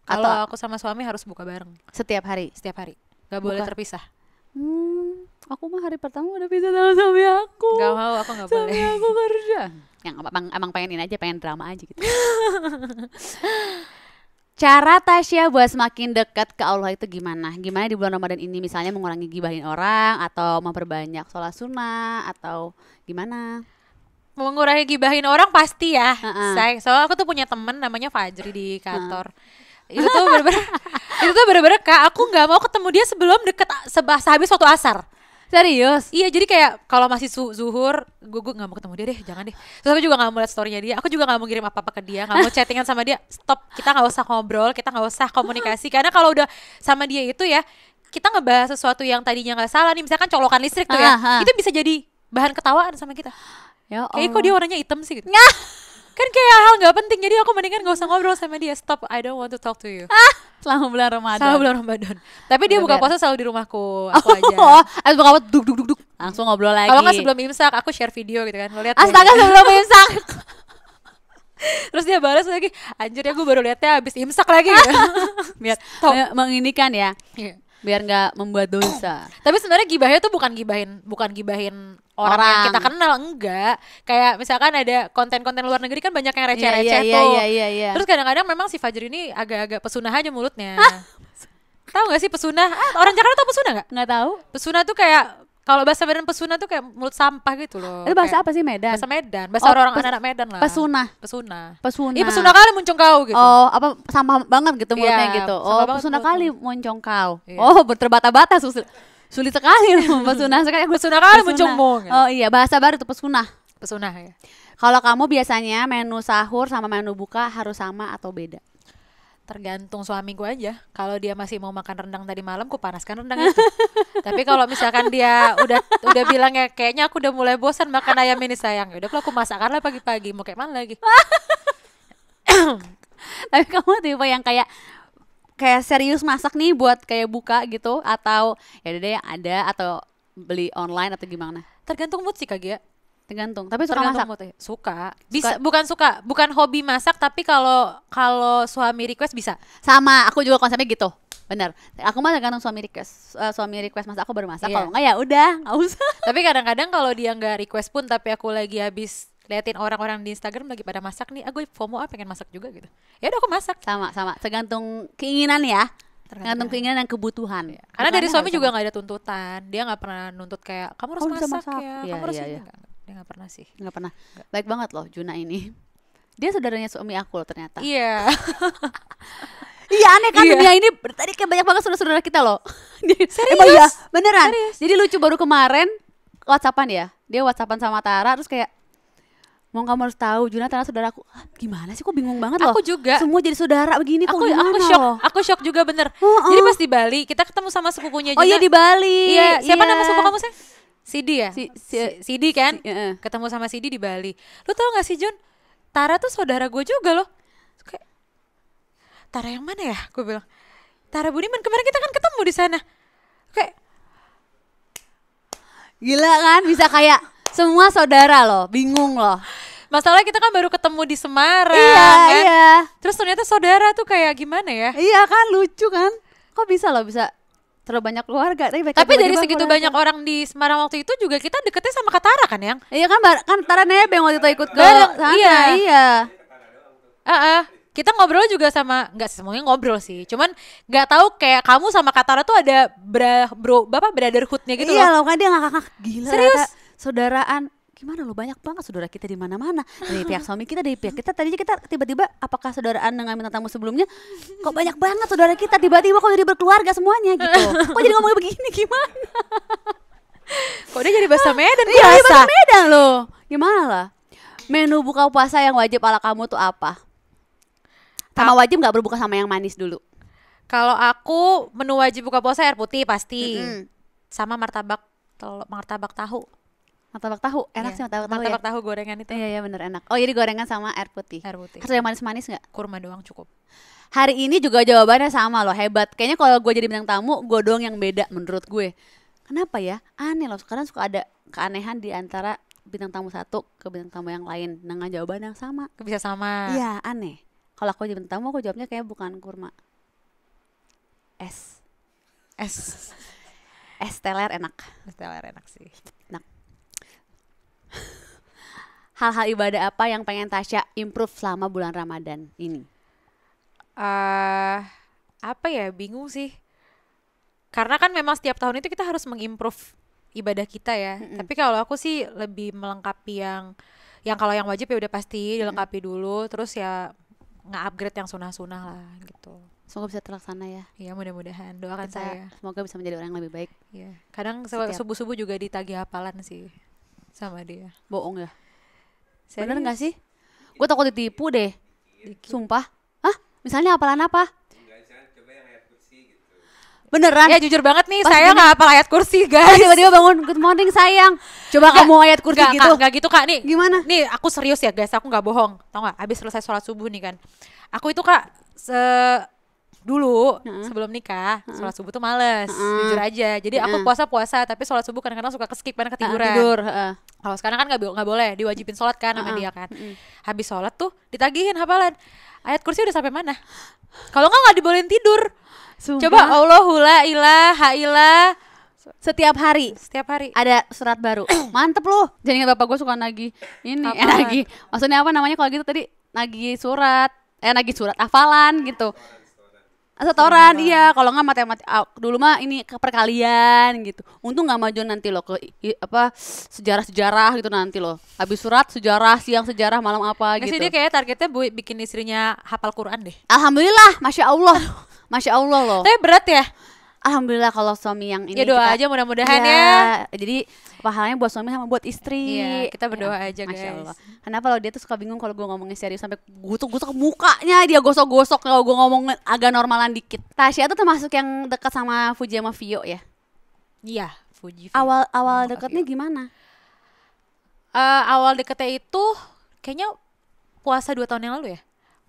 Kalau atau aku sama suami harus buka bareng. Setiap hari. Setiap hari. Gak boleh terpisah. Hmm, aku mah hari pertama udah pisah sama suami aku. Gak mau, aku gak suami boleh. Suami aku kerja. Yang emang, emang pengenin aja, pengen drama aja gitu. Cara Tasya buat semakin dekat ke Allah itu gimana? Gimana di bulan Ramadan ini misalnya mengurangi gibahin orang atau memperbanyak sholat sunnah atau gimana? Mengurangi gibahin orang pasti ya. Uh -uh. Saya, soalnya aku tuh punya temen namanya Fajri di kantor. Uh -uh itu tuh bener-bener itu tuh bener-bener kak aku nggak mau ketemu dia sebelum deket sebah sehabis waktu asar Serius? Iya jadi kayak kalau masih su zuhur gue gue nggak mau ketemu dia deh jangan deh. Terus aku juga nggak mau lihat storynya dia. Aku juga nggak mau ngirim apa apa ke dia. Nggak mau chattingan sama dia. Stop. Kita nggak usah ngobrol. Kita nggak usah komunikasi. Karena kalau udah sama dia itu ya kita ngebahas sesuatu yang tadinya nggak salah nih. Misalkan colokan listrik tuh ya. Itu bisa jadi bahan ketawaan sama kita. Ya Allah. Kayak kok dia warnanya hitam sih gitu. kan kayak hal nggak penting jadi aku mendingan gak usah ngobrol sama dia stop I don't want to talk to you ah, selama bulan Ramadan selama bulan Ramadan tapi dia buka puasa selalu di rumahku aku oh, aja oh, oh. aku buka puasa duk duk duk duk langsung ngobrol lagi kalau nggak sebelum imsak aku share video gitu kan lo lihat astaga deh. sebelum imsak Terus dia balas lagi, anjir ya gue baru lihatnya habis imsak lagi gitu. Biar menginikan ya. Iya. biar nggak membuat dosa. Tapi sebenarnya gibahnya tuh bukan gibahin bukan gibahin orang, orang yang kita kenal enggak kayak misalkan ada konten-konten luar negeri kan banyak yang receh-receh yeah, yeah, iya, tuh yeah, yeah, yeah, yeah. terus kadang-kadang memang si Fajri ini agak-agak pesuna aja mulutnya ah. tahu nggak sih pesuna? ah, orang Jakarta tau pesunah nggak nggak tahu pesunah tuh kayak kalau bahasa Medan pesuna tuh kayak mulut sampah gitu loh. Itu bahasa kayak apa sih Medan? Bahasa Medan, bahasa oh, orang anak-anak Medan lah. Pesuna. Pesuna. Pesuna. Iya, pesuna kali muncung kau gitu. Oh, apa sampah banget gitu mulutnya yeah, gitu. Oh, pesuna kali muncung kau. Yeah. Oh, berterbata-bata susul sulit sekali loh pesunah sekali pesunah kali bujungmu oh iya bahasa baru tuh pesunah pesunah ya kalau kamu biasanya menu sahur sama menu buka harus sama atau beda tergantung suami gue aja kalau dia masih mau makan rendang tadi malam ku panaskan rendang itu tapi kalau misalkan dia udah udah bilang ya kayaknya aku udah mulai bosan makan ayam ini sayang ya udah aku masakkan lah pagi-pagi mau kayak mana lagi tapi kamu tipe yang kayak kayak serius masak nih buat kayak buka gitu atau ya udah deh yang ada atau beli online atau gimana? Tergantung mood sih kagia. Tergantung. Tapi suka Tergantung masak. Mood, ya. Suka. Bisa suka. bukan suka, bukan hobi masak tapi kalau kalau suami request bisa. Sama, aku juga konsepnya gitu. Bener. Aku mah tergantung suami request. Uh, suami request masak aku baru masak. yeah. Kalau enggak ya udah, enggak usah. Tapi kadang-kadang kalau dia nggak request pun tapi aku lagi habis liatin orang-orang di Instagram lagi pada masak nih, ah FOMO ah pengen masak juga gitu. Ya udah aku masak. Sama sama, tergantung keinginan ya. Tergantung ya. keinginan dan kebutuhan. Ya. Karena dari suami juga nggak ada tuntutan, dia nggak pernah nuntut kayak kamu harus oh, masak, masak ya, ya kamu harus ya, ya. Gak, dia nggak pernah sih. Nggak pernah. Gak. Baik banget loh Juna ini. Dia saudaranya suami aku loh ternyata. Iya. Iya aneh kan iya. dunia ini tadi kayak banyak banget saudara-saudara kita loh. Serius? Emang iya, beneran. Serius? Jadi lucu baru kemarin WhatsAppan ya. Dia WhatsAppan sama Tara terus kayak mau kamu harus tahu Juna Tara saudara aku ah, gimana sih kok bingung banget loh aku juga semua jadi saudara begini aku, tuh aku shock loh? aku shock juga bener uh -uh. jadi pas di Bali kita ketemu sama sepupunya Juna oh iya di Bali iya siapa iya. nama sepupu kamu sih Sidi ya si, si, Sidi kan si, uh. ketemu sama Sidi di Bali lu tau gak sih Jun Tara tuh saudara gue juga loh kayak Tara yang mana ya gue bilang Tara Budiman kemarin kita kan ketemu di sana kayak gila kan bisa kayak semua saudara loh, bingung loh. Masalahnya kita kan baru ketemu di Semarang iya, kan. Iya. Terus ternyata saudara tuh kayak gimana ya? Iya kan lucu kan? Kok bisa loh bisa terlalu banyak keluarga tapi, tapi dari segitu keluarga. banyak orang di Semarang waktu itu juga kita deketnya sama Katara kan yang iya kan bar kan Katara nebeng waktu itu ikut ke Bareng, sana iya iya ah uh -uh. kita ngobrol juga sama nggak semuanya ngobrol sih cuman nggak tahu kayak kamu sama Katara tuh ada bra bro bapak brotherhoodnya gitu iya loh kan dia ngakak -ngak. gila serius rata saudaraan gimana lo banyak banget saudara kita di mana-mana dari pihak suami kita dari pihak kita tadinya kita tiba-tiba apakah saudaraan dengan minta tamu sebelumnya kok banyak banget saudara kita tiba-tiba kok jadi berkeluarga semuanya gitu kok jadi ngomong begini gimana kok dia jadi bahasa iya, Medan iya, bahasa Medan lo gimana lah menu buka puasa yang wajib ala kamu tuh apa sama wajib nggak berbuka sama yang manis dulu kalau aku menu wajib buka puasa air putih pasti mm -hmm. sama martabak telur martabak tahu Martabak tahu, enak yeah. sih martabak tahu. Ya. Martabak ya? tahu gorengan itu. Iya, iya bener enak. Oh, jadi gorengan sama air putih. Air putih. Harus yang manis-manis nggak? Kurma doang cukup. Hari ini juga jawabannya sama loh, hebat. Kayaknya kalau gue jadi bintang tamu, gue doang yang beda menurut gue. Kenapa ya? Aneh loh, sekarang suka ada keanehan di antara bintang tamu satu ke bintang tamu yang lain dengan nah, jawaban yang sama. Bisa sama. Iya, aneh. Kalau aku jadi bintang tamu, aku jawabnya kayak bukan kurma. Es. Es. Es teler enak. Es teler enak sih. hal-hal ibadah apa yang pengen Tasya improve selama bulan Ramadan ini? Uh, apa ya bingung sih karena kan memang setiap tahun itu kita harus mengimprove ibadah kita ya mm -hmm. tapi kalau aku sih lebih melengkapi yang yang kalau yang wajib ya udah pasti dilengkapi mm -hmm. dulu terus ya nge-upgrade yang sunah-sunah lah gitu semoga bisa terlaksana ya iya mudah-mudahan doakan Kita, saya semoga bisa menjadi orang yang lebih baik iya kadang subuh-subuh juga ditagih hafalan sih sama dia bohong ya Serius? bener nggak sih gue takut ditipu deh Dikit. sumpah ah misalnya apalan apa gitu. Beneran? Ya jujur banget nih, Pas saya nggak apa ayat kursi guys. Tiba-tiba bangun, good morning sayang. Coba gak, kamu ayat kursi gak, gitu. Gak, gitu kak nih. Gimana? Nih aku serius ya guys, aku nggak bohong. Tau nggak? Abis selesai sholat subuh nih kan. Aku itu kak se dulu uh-huh. sebelum nikah uh-huh. sholat subuh tuh males uh-huh. jujur aja jadi uh-huh. aku puasa puasa tapi sholat subuh kadang-kadang suka keskip karena ketiduran uh, tidur kalau sekarang kan nggak nggak boleh diwajibin sholat kan sama uh-huh. dia kan uh-huh. habis sholat tuh ditagihin hafalan ayat kursi udah sampai mana kalau nggak nggak dibolehin tidur Sumpah. coba allahula ilah ilah setiap hari setiap hari ada surat baru mantep loh jadi nggak bapak gue suka nagih ini eh, nagih maksudnya apa namanya kalau gitu tadi nagih surat eh nagih surat hafalan gitu setoran iya. iya kalau nggak matematik ah, dulu mah ini perkalian gitu untung nggak maju nanti lo ke i, apa sejarah sejarah gitu nanti lo habis surat sejarah siang sejarah malam apa Masih gitu dia kayak targetnya bu bikin istrinya hafal Quran deh alhamdulillah masya Allah masya Allah lo tapi berat ya alhamdulillah kalau suami yang ini ya doa kita, aja mudah-mudahan ya, ya jadi pahalanya buat suami sama buat istri iya, ya, kita berdoa ya, aja guys Masya Allah. kenapa kalau dia tuh suka bingung kalau gue ngomongnya serius sampai gutuk-gutuk mukanya dia gosok-gosok kalau gue ngomong agak normalan dikit Tasya tuh termasuk yang dekat sama Fuji sama Vio ya iya Fuji Vio. awal awal oh, dekatnya gimana uh, awal dekatnya itu kayaknya puasa dua tahun yang lalu ya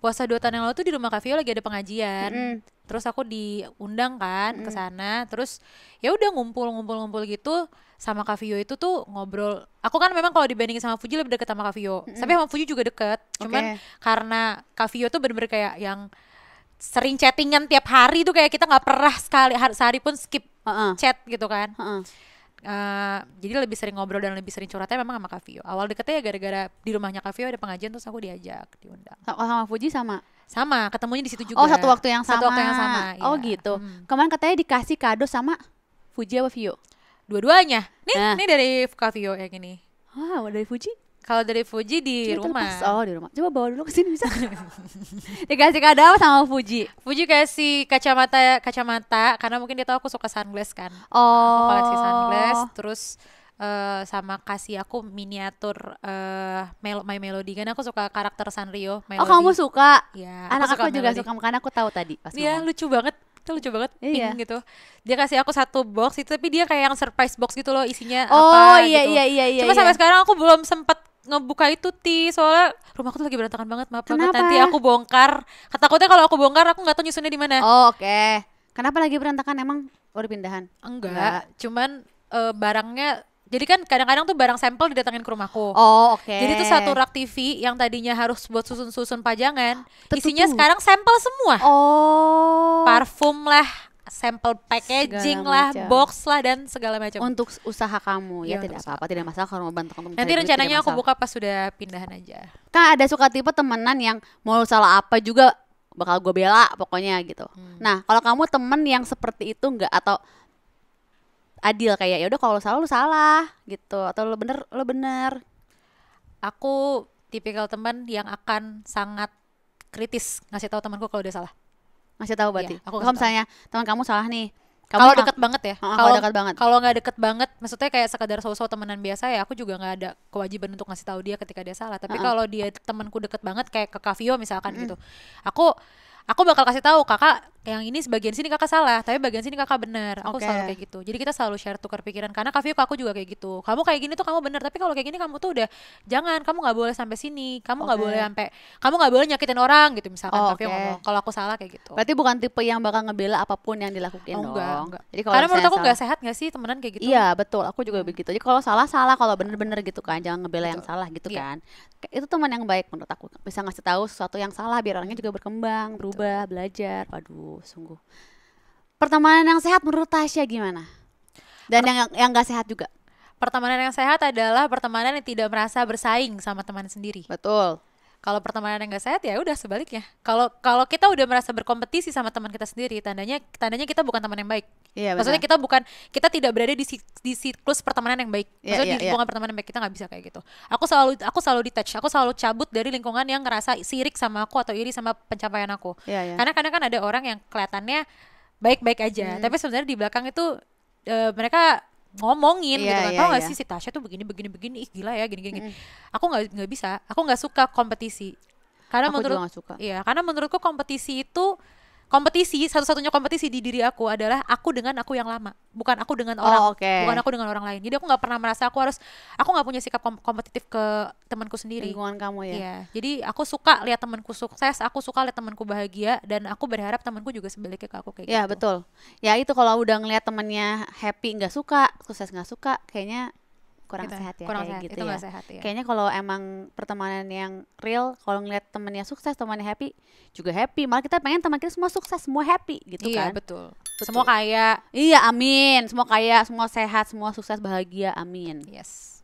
puasa dua tahun yang lalu tuh di rumah Kavio lagi ada pengajian. Mm -hmm. Terus aku diundang kan mm -hmm. ke sana. Terus ya udah ngumpul-ngumpul-ngumpul gitu sama Kavio itu tuh ngobrol. Aku kan memang kalau dibandingin sama Fuji lebih deket sama Kavio, Mm -hmm. Tapi sama Fuji juga deket. Cuman okay. karena Kavio tuh bener-bener kayak yang sering chattingan tiap hari tuh kayak kita nggak pernah sekali sehari pun skip uh -uh. chat gitu kan. Uh -uh uh, jadi lebih sering ngobrol dan lebih sering curhatnya memang sama Kavio awal deketnya ya gara-gara di rumahnya Kavio ada pengajian terus aku diajak diundang sama, sama Fuji sama sama ketemunya di situ juga oh satu waktu yang sama satu waktu yang sama iya. oh ya. gitu hmm. kemarin katanya dikasih kado sama Fuji apa Vio dua-duanya nih nah. nih dari Kavio yang ini Wow, ah, dari Fuji? Kalau dari Fuji di Cuma rumah. Terlepas. Oh, di rumah. Coba bawa dulu ke sini bisa. Dikasih kado apa sama Fuji? Fuji kasih kacamata kacamata karena mungkin dia tahu aku suka sunglass kan. Oh. Aku koleksi sunglass terus Uh, sama kasih aku miniatur uh, Mel My Melody kan aku suka karakter Sanrio oh, Melody. Oh kamu suka? Iya. Anak aku, juga Melody. suka karena aku tahu tadi Iya lucu banget itu lucu banget iya. gitu dia kasih aku satu box itu tapi dia kayak yang surprise box gitu loh isinya oh, apa iya, gitu iya iya iya cuma iya. sampai sekarang aku belum sempet ngebuka itu ti soalnya rumahku tuh lagi berantakan banget maaf Kenapa? banget nanti aku bongkar takutnya kalau aku bongkar aku nggak tahu nyusunnya di mana oh, oke okay. Kenapa lagi berantakan emang udah pindahan? Enggak, Enggak. cuman uh, barangnya jadi kan kadang-kadang tuh barang sampel didatangin ke rumahku. Oh, oke. Okay. Jadi tuh satu rak TV yang tadinya harus buat susun-susun pajangan, Tetutu. isinya sekarang sampel semua. Oh. Parfum lah, sampel packaging segala lah, macam. box lah dan segala macam. Untuk usaha kamu ya, ya tidak apa-apa, tidak masalah kalau mau bantu kamu. Nanti rencananya aku buka pas sudah pindahan aja. Kan ada suka tipe temenan yang mau salah apa juga bakal gue bela pokoknya gitu. Hmm. Nah kalau kamu temen yang seperti itu enggak atau adil kayak ya udah kalau salah lu salah gitu atau lu bener lu bener. Aku tipikal teman yang akan sangat kritis ngasih tahu temanku kalau dia salah masih tahu berarti. Ya, aku kalau misalnya teman kamu salah nih, kalau deket banget ya, kalau dekat banget. Kalau nggak deket banget, maksudnya kayak sekadar sosok temenan biasa ya, aku juga nggak ada kewajiban untuk ngasih tahu dia ketika dia salah. Tapi uh -uh. kalau dia temanku deket banget kayak ke Kavio misalkan mm. gitu, aku aku bakal kasih tahu kakak yang ini sebagian sini kakak salah tapi bagian sini kakak benar aku okay. selalu kayak gitu jadi kita selalu share tukar pikiran karena kak Vio aku juga kayak gitu kamu kayak gini tuh kamu benar tapi kalau kayak gini kamu tuh udah jangan kamu nggak boleh sampai sini kamu nggak okay. Gak boleh sampai kamu nggak boleh nyakitin orang gitu misalkan oh, okay. kalau aku salah kayak gitu berarti bukan tipe yang bakal ngebela apapun yang dilakukan oh, dong enggak, enggak. Jadi karena menurut aku gak sehat nggak sih temenan kayak gitu iya betul aku juga hmm. begitu jadi kalau salah salah kalau bener-bener gitu kan jangan ngebela betul. yang salah gitu yeah. kan itu teman yang baik menurut aku bisa ngasih tahu sesuatu yang salah biar orangnya juga berkembang berubah betul. belajar waduh sungguh. Pertemanan yang sehat menurut Tasya gimana? Dan yang yang gak sehat juga. Pertemanan yang sehat adalah pertemanan yang tidak merasa bersaing sama teman sendiri. Betul. Kalau pertemanan yang gak sehat ya udah sebaliknya. Kalau kalau kita udah merasa berkompetisi sama teman kita sendiri, tandanya tandanya kita bukan teman yang baik. Iya, maksudnya Maksudnya kita bukan kita tidak berada di di siklus pertemanan yang baik. Iya, maksudnya yeah, di iya, iya. lingkungan yeah. pertemanan yang baik kita nggak bisa kayak gitu. Aku selalu aku selalu detach, aku selalu cabut dari lingkungan yang ngerasa sirik sama aku atau iri sama pencapaian aku. Yeah, yeah. Karena kadang kan ada orang yang kelihatannya baik-baik aja, hmm. tapi sebenarnya di belakang itu uh, mereka ngomongin yeah, gitu kan. Yeah, Tahu nggak yeah. sih si Tasha tuh begini begini begini ih gila ya gini gini. Mm. Aku nggak nggak bisa. Aku nggak suka kompetisi. Karena aku menurut juga gak Iya, karena menurutku kompetisi itu kompetisi satu-satunya kompetisi di diri aku adalah aku dengan aku yang lama bukan aku dengan oh, orang oh, okay. bukan aku dengan orang lain jadi aku nggak pernah merasa aku harus aku nggak punya sikap kompetitif ke temanku sendiri lingkungan kamu ya yeah. jadi aku suka lihat temanku sukses aku suka lihat temanku bahagia dan aku berharap temanku juga sebaliknya ke aku kayak ya yeah, gitu. betul ya itu kalau udah ngelihat temannya happy nggak suka sukses nggak suka kayaknya kurang gitu. Ya? sehat ya kurang kayak sehat. gitu itu ya. sehat ya. Kayaknya kalau emang pertemanan yang real, kalau ngeliat temennya sukses, temannya happy, juga happy. Malah kita pengen teman kita semua sukses, semua happy gitu iya, kan. Iya, betul. betul. Semua kaya. Iya, amin. Semua kaya, semua sehat, semua sukses, bahagia, amin. Yes.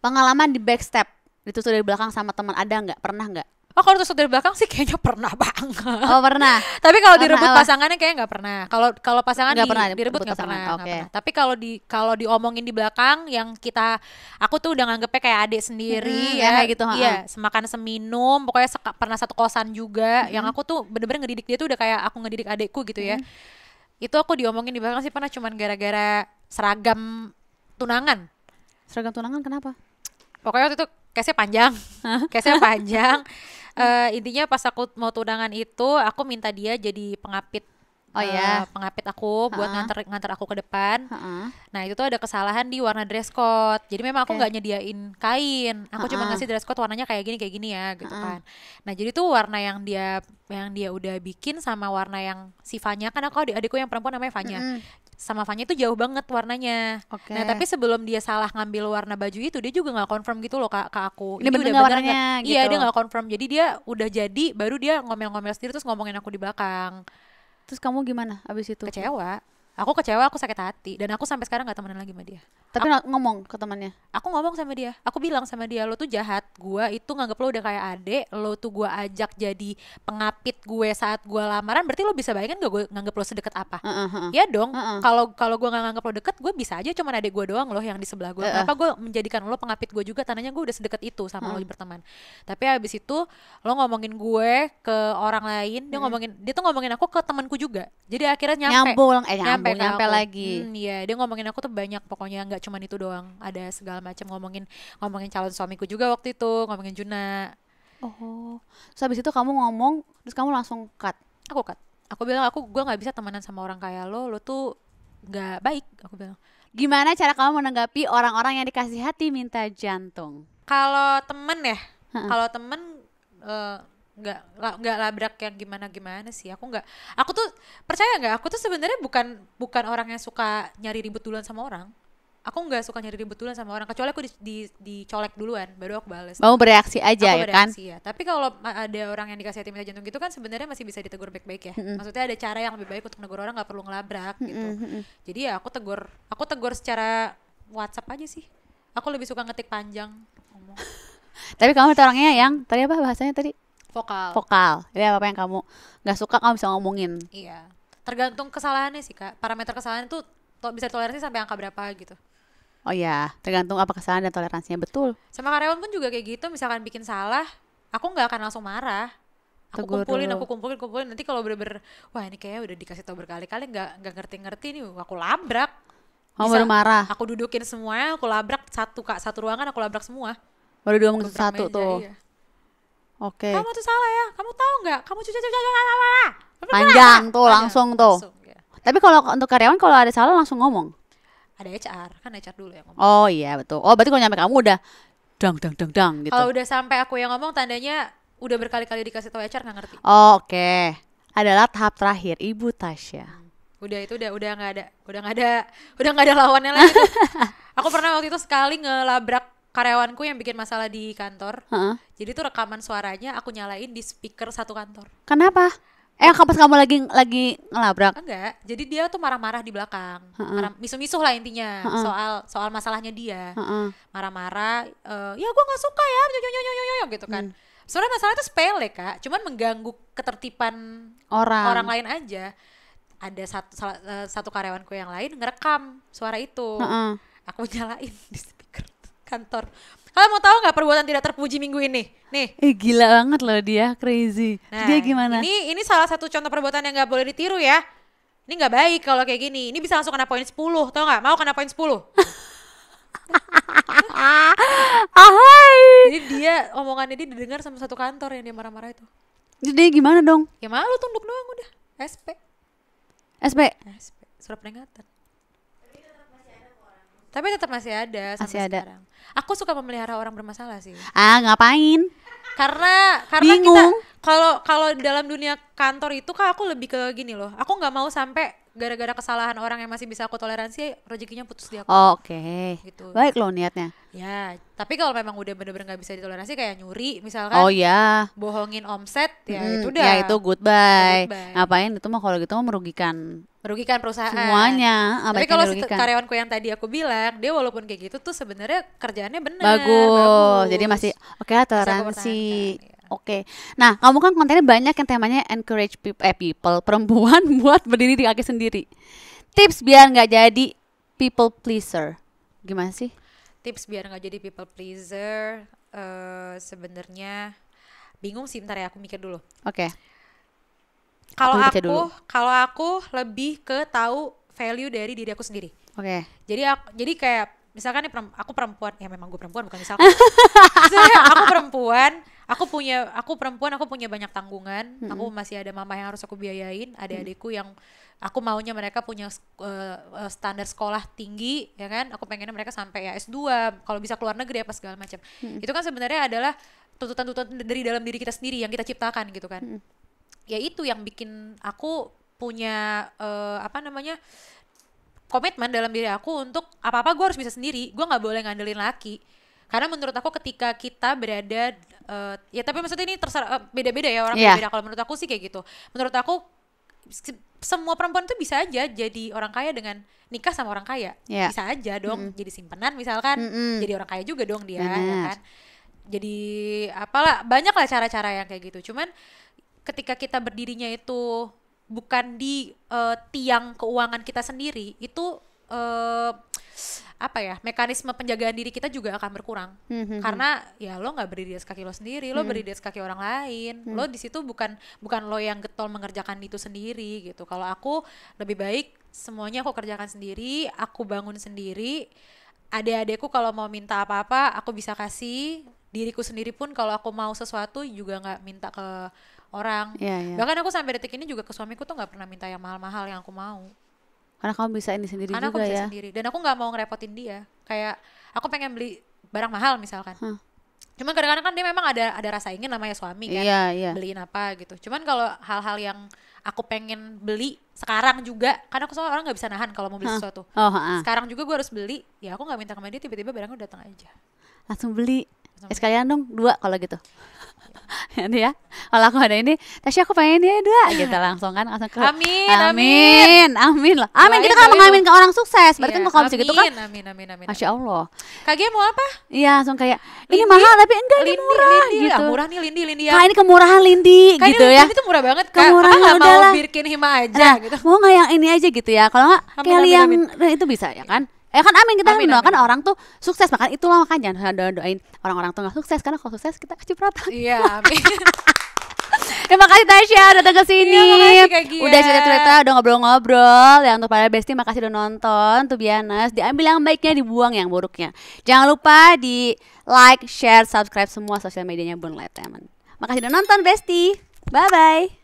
Pengalaman di backstep, sudah dari belakang sama teman ada nggak? Pernah nggak? Oh kalau tusuk dari belakang sih kayaknya pernah banget. Oh pernah. Tapi kalau direbut apa? pasangannya kayaknya nggak pernah. Kalau kalau pasangan gak di, pernah, direbut nggak pernah. Okay. Pernah. Tapi kalau di kalau diomongin di belakang yang kita aku tuh udah nganggepnya kayak adik sendiri hmm, ya, kayak gitu. Iya, semakan seminum, pokoknya se pernah satu kosan juga. Hmm. Yang aku tuh bener-bener ngedidik dia tuh udah kayak aku ngedidik adikku gitu ya. Hmm. Itu aku diomongin di belakang sih pernah cuman gara-gara seragam tunangan. Seragam tunangan kenapa? Pokoknya waktu itu kayaknya panjang. kayaknya panjang. uh, intinya pas aku mau tunangan itu aku minta dia jadi pengapit Oh eh, iya, uh, pengapit aku buat uh -uh. nganter nganter aku ke depan. Uh -uh. Nah itu tuh ada kesalahan di warna dress code. Jadi memang aku nggak okay. nyediain kain. Aku uh -uh. cuma ngasih dress code warnanya kayak gini kayak gini ya, gitu uh -uh. kan. Nah jadi tuh warna yang dia yang dia udah bikin sama warna yang sifanya Fanya kan aku adik adikku yang perempuan namanya Fanya. uh sama Fanya itu jauh banget warnanya. Okay. Nah tapi sebelum dia salah ngambil warna baju itu dia juga nggak confirm gitu loh kak ke aku. Ini bener bener warnanya gak, iya, gitu. Iya dia nggak confirm. Jadi dia udah jadi baru dia ngomel-ngomel sendiri terus ngomongin aku di belakang. Terus kamu gimana abis itu? Kecewa. Aku kecewa, aku sakit hati dan aku sampai sekarang nggak temenan lagi sama dia. Tapi aku, ngomong ke temannya. Aku ngomong sama dia. Aku bilang sama dia, lo tuh jahat. gue itu nganggap lo udah kayak adek Lo tuh gue ajak jadi pengapit gue saat gue lamaran. Berarti lo bisa bayangin gak gue nganggap lo sedekat apa? Uh, uh, Ya dong. Kalau uh, uh. kalau gue nggak nganggap lo deket, gue bisa aja cuman adek gue doang lo yang di sebelah gue. Uh, uh. Kenapa gue menjadikan lo pengapit gue juga? Tandanya gue udah sedekat itu sama uh. lo berteman. Tapi abis itu lo ngomongin gue ke orang lain. Dia uh. ngomongin, dia tuh ngomongin aku ke temanku juga. Jadi akhirnya nyampe. Nyambung, eh nyambung, nyampe, nyampe, nyampe lagi. Hmm, iya, dia ngomongin aku tuh banyak pokoknya nggak nggak cuman itu doang ada segala macam ngomongin ngomongin calon suamiku juga waktu itu ngomongin Juna oh terus habis itu kamu ngomong terus kamu langsung cut aku cut aku bilang aku gue nggak bisa temenan sama orang kayak lo lo tuh nggak baik aku bilang gimana cara kamu menanggapi orang-orang yang dikasih hati minta jantung kalau temen ya kalau temen uh, nggak nggak labrak yang gimana gimana sih aku nggak aku tuh percaya nggak aku tuh sebenarnya bukan bukan orang yang suka nyari ribut duluan sama orang aku nggak suka nyari ribut duluan sama orang kecuali aku di, di, duluan baru aku balas. mau bereaksi aja aku ya kan? bereaksi, kan ya. tapi kalau ada orang yang dikasih hati minta jantung gitu kan sebenarnya masih bisa ditegur baik-baik ya mm -hmm. maksudnya ada cara yang lebih baik untuk negur orang nggak perlu ngelabrak mm -hmm. gitu jadi ya aku tegur aku tegur secara WhatsApp aja sih aku lebih suka ngetik panjang tapi kamu itu orangnya yang tadi apa bahasanya tadi vokal vokal jadi apa apa yang kamu nggak suka kamu bisa ngomongin iya tergantung kesalahannya sih kak parameter kesalahan itu bisa toleransi sampai angka berapa gitu Oh iya, tergantung apa kesalahan dan toleransinya betul. Sama karyawan pun juga kayak gitu, misalkan bikin salah, aku nggak akan langsung marah. Aku Tegur kumpulin, aku kumpulin, kumpulin. Nanti kalau bener-bener, wah ini kayaknya udah dikasih tau berkali-kali nggak nggak ngerti-ngerti nih, aku labrak. Oh, Bisa, oh, baru marah. Aku dudukin semuanya, aku labrak satu kak satu ruangan, aku labrak semua. Baru dua satu meja, tuh. Iya. Oke. Okay. Kamu tuh salah ya. Kamu tahu nggak? Kamu cuci cuci Panjang tuh, langsung tuh. Iya. Tapi kalau untuk karyawan kalau ada salah langsung ngomong ada HR kan HR dulu yang ngomong oh iya betul oh berarti kalau nyampe kamu udah dang dang dang dang gitu kalau udah sampai aku yang ngomong tandanya udah berkali-kali dikasih tahu HR nggak ngerti oh, oke okay. adalah tahap terakhir ibu Tasya hmm. udah itu udah udah nggak ada udah nggak ada udah nggak ada lawannya lagi aku pernah waktu itu sekali ngelabrak karyawanku yang bikin masalah di kantor. Uh Jadi tuh rekaman suaranya aku nyalain di speaker satu kantor. Kenapa? Eh kapas kamu lagi lagi ngelabrak? Enggak. Jadi dia tuh marah-marah di belakang. uh Misuh-misuh lah intinya soal soal masalahnya dia. Marah-marah. Uh, ya gue nggak suka ya, nyoyonyoyonyoy gitu kan. Hmm. Soalnya masalah itu sepele kak, cuman mengganggu ketertiban orang orang lain aja. Ada satu salah, eh, satu karyawanku yang lain ngerekam suara itu. Aku nyalain di speaker kantor Kalian mau tahu nggak perbuatan tidak terpuji minggu ini? Nih. Eh gila banget loh dia, crazy. Nah, dia gimana? Ini ini salah satu contoh perbuatan yang nggak boleh ditiru ya. Ini nggak baik kalau kayak gini. Ini bisa langsung kena poin 10, tau nggak? Mau kena poin 10? Ahai. Jadi dia omongannya dia didengar sama satu kantor yang dia marah-marah itu. Jadi gimana dong? Ya malu tunduk doang udah. SP. SP. SP. Surat peringatan. Tapi tetap masih ada sampai masih ada. sekarang. Aku suka memelihara orang bermasalah sih. Ah, ngapain? Karena karena Bingung. kita kalau kalau dalam dunia kantor itu kan aku lebih ke gini loh. Aku nggak mau sampai gara-gara kesalahan orang yang masih bisa aku toleransi rezekinya putus di aku. Oh, Oke. Okay. Gitu. Baik loh niatnya. Ya, tapi kalau memang udah bener-bener nggak -bener bisa ditoleransi kayak nyuri misalkan. Oh ya. Bohongin omset ya hmm, itu ya, udah. Ya itu goodbye. goodbye. Ngapain itu mah kalau gitu mah merugikan merugikan perusahaan semuanya tapi kalau karyawanku yang tadi aku bilang dia walaupun kayak gitu tuh sebenarnya kerjaannya benar bagus. bagus jadi masih oke okay, toleransi iya. oke okay. nah kamu kan kontennya banyak yang temanya encourage people, eh, people perempuan buat berdiri di kaki sendiri tips biar nggak jadi people pleaser gimana sih tips biar nggak jadi people pleaser uh, sebenarnya bingung sih ntar ya aku mikir dulu oke okay. Kalau aku, kalau aku lebih ke tahu value dari diri aku sendiri. Oke. Okay. Jadi aku, jadi kayak misalkan nih aku perempuan ya memang gue perempuan bukan misalkan misalnya aku perempuan aku punya aku perempuan aku punya banyak tanggungan mm -hmm. aku masih ada mama yang harus aku biayain ada adikku yang aku maunya mereka punya uh, standar sekolah tinggi ya kan aku pengennya mereka sampai ya S2 kalau bisa keluar negeri apa segala macam mm -hmm. itu kan sebenarnya adalah tuntutan-tuntutan dari dalam diri kita sendiri yang kita ciptakan gitu kan mm -hmm ya itu yang bikin aku punya uh, apa namanya komitmen dalam diri aku untuk apa apa gue harus bisa sendiri gue nggak boleh ngandelin laki karena menurut aku ketika kita berada uh, ya tapi maksudnya ini terserah uh, beda-beda ya orang yeah. beda kalau menurut aku sih kayak gitu menurut aku semua perempuan tuh bisa aja jadi orang kaya dengan nikah sama orang kaya yeah. bisa aja dong mm. jadi simpenan misalkan mm jadi orang kaya juga dong dia ya kan jadi apalah banyak lah cara-cara yang kayak gitu cuman ketika kita berdirinya itu bukan di uh, tiang keuangan kita sendiri itu uh, apa ya mekanisme penjagaan diri kita juga akan berkurang hmm, hmm, hmm. karena ya lo nggak berdiri atas kaki lo sendiri lo mm. berdiri atas kaki orang lain mm. lo di situ bukan bukan lo yang getol mengerjakan itu sendiri gitu kalau aku lebih baik semuanya aku kerjakan sendiri aku bangun sendiri adik-adikku kalau mau minta apa-apa aku bisa kasih diriku sendiri pun kalau aku mau sesuatu juga nggak minta ke orang. Yeah, yeah. Bahkan aku sampai detik ini juga ke suamiku tuh nggak pernah minta yang mahal-mahal yang aku mau. Karena kamu bisa ini sendiri Karena juga aku bisa ya. sendiri dan aku nggak mau ngerepotin dia. Kayak aku pengen beli barang mahal misalkan. Huh. Cuman kadang-kadang kan dia memang ada ada rasa ingin namanya suami kan. Yeah, yeah. Beliin apa gitu. Cuman kalau hal-hal yang aku pengen beli sekarang juga karena aku seorang orang nggak bisa nahan kalau mau beli sesuatu. Oh, uh. Sekarang juga gue harus beli. Ya aku nggak minta sama dia tiba-tiba barangnya datang aja. Langsung beli. Langsung sekalian dong dua kalau gitu. Gitu ya kalau aku ada ini Tasya aku pengen dia dua gitu langsung kan langsung ke amin amin amin, amin lah amin kita kan mengamin ke orang sukses berarti iya. kalau gitu kan amin amin amin masya allah kaget mau apa iya langsung kayak ini lindi, mahal tapi enggak lindi, ini murah lindi, ah, gitu ya, murah nih lindi lindi ya kak ini kemurahan lindi kak, gitu ini, ya itu murah banget kak kemurahan nggak ya mau birkin hima aja nah, gitu mau nggak yang ini aja gitu ya kalau nggak kayak yang itu bisa ya kan Eh kan amin kita kan amin, mendoakan amin. orang tuh sukses makanya itulah makanya jangan doain orang-orang tuh nggak sukses karena kalau sukses kita kecipratan. Iya. Amin. Terima kasih Tasya datang ke iya, sini. Iya, udah cerita-cerita, udah ngobrol-ngobrol. Ya untuk para bestie makasih udah nonton. Tuh Bianas, diambil yang baiknya, dibuang yang buruknya. Jangan lupa di like, share, subscribe semua sosial medianya Bun Teman. Makasih udah nonton Besti. Bye bye.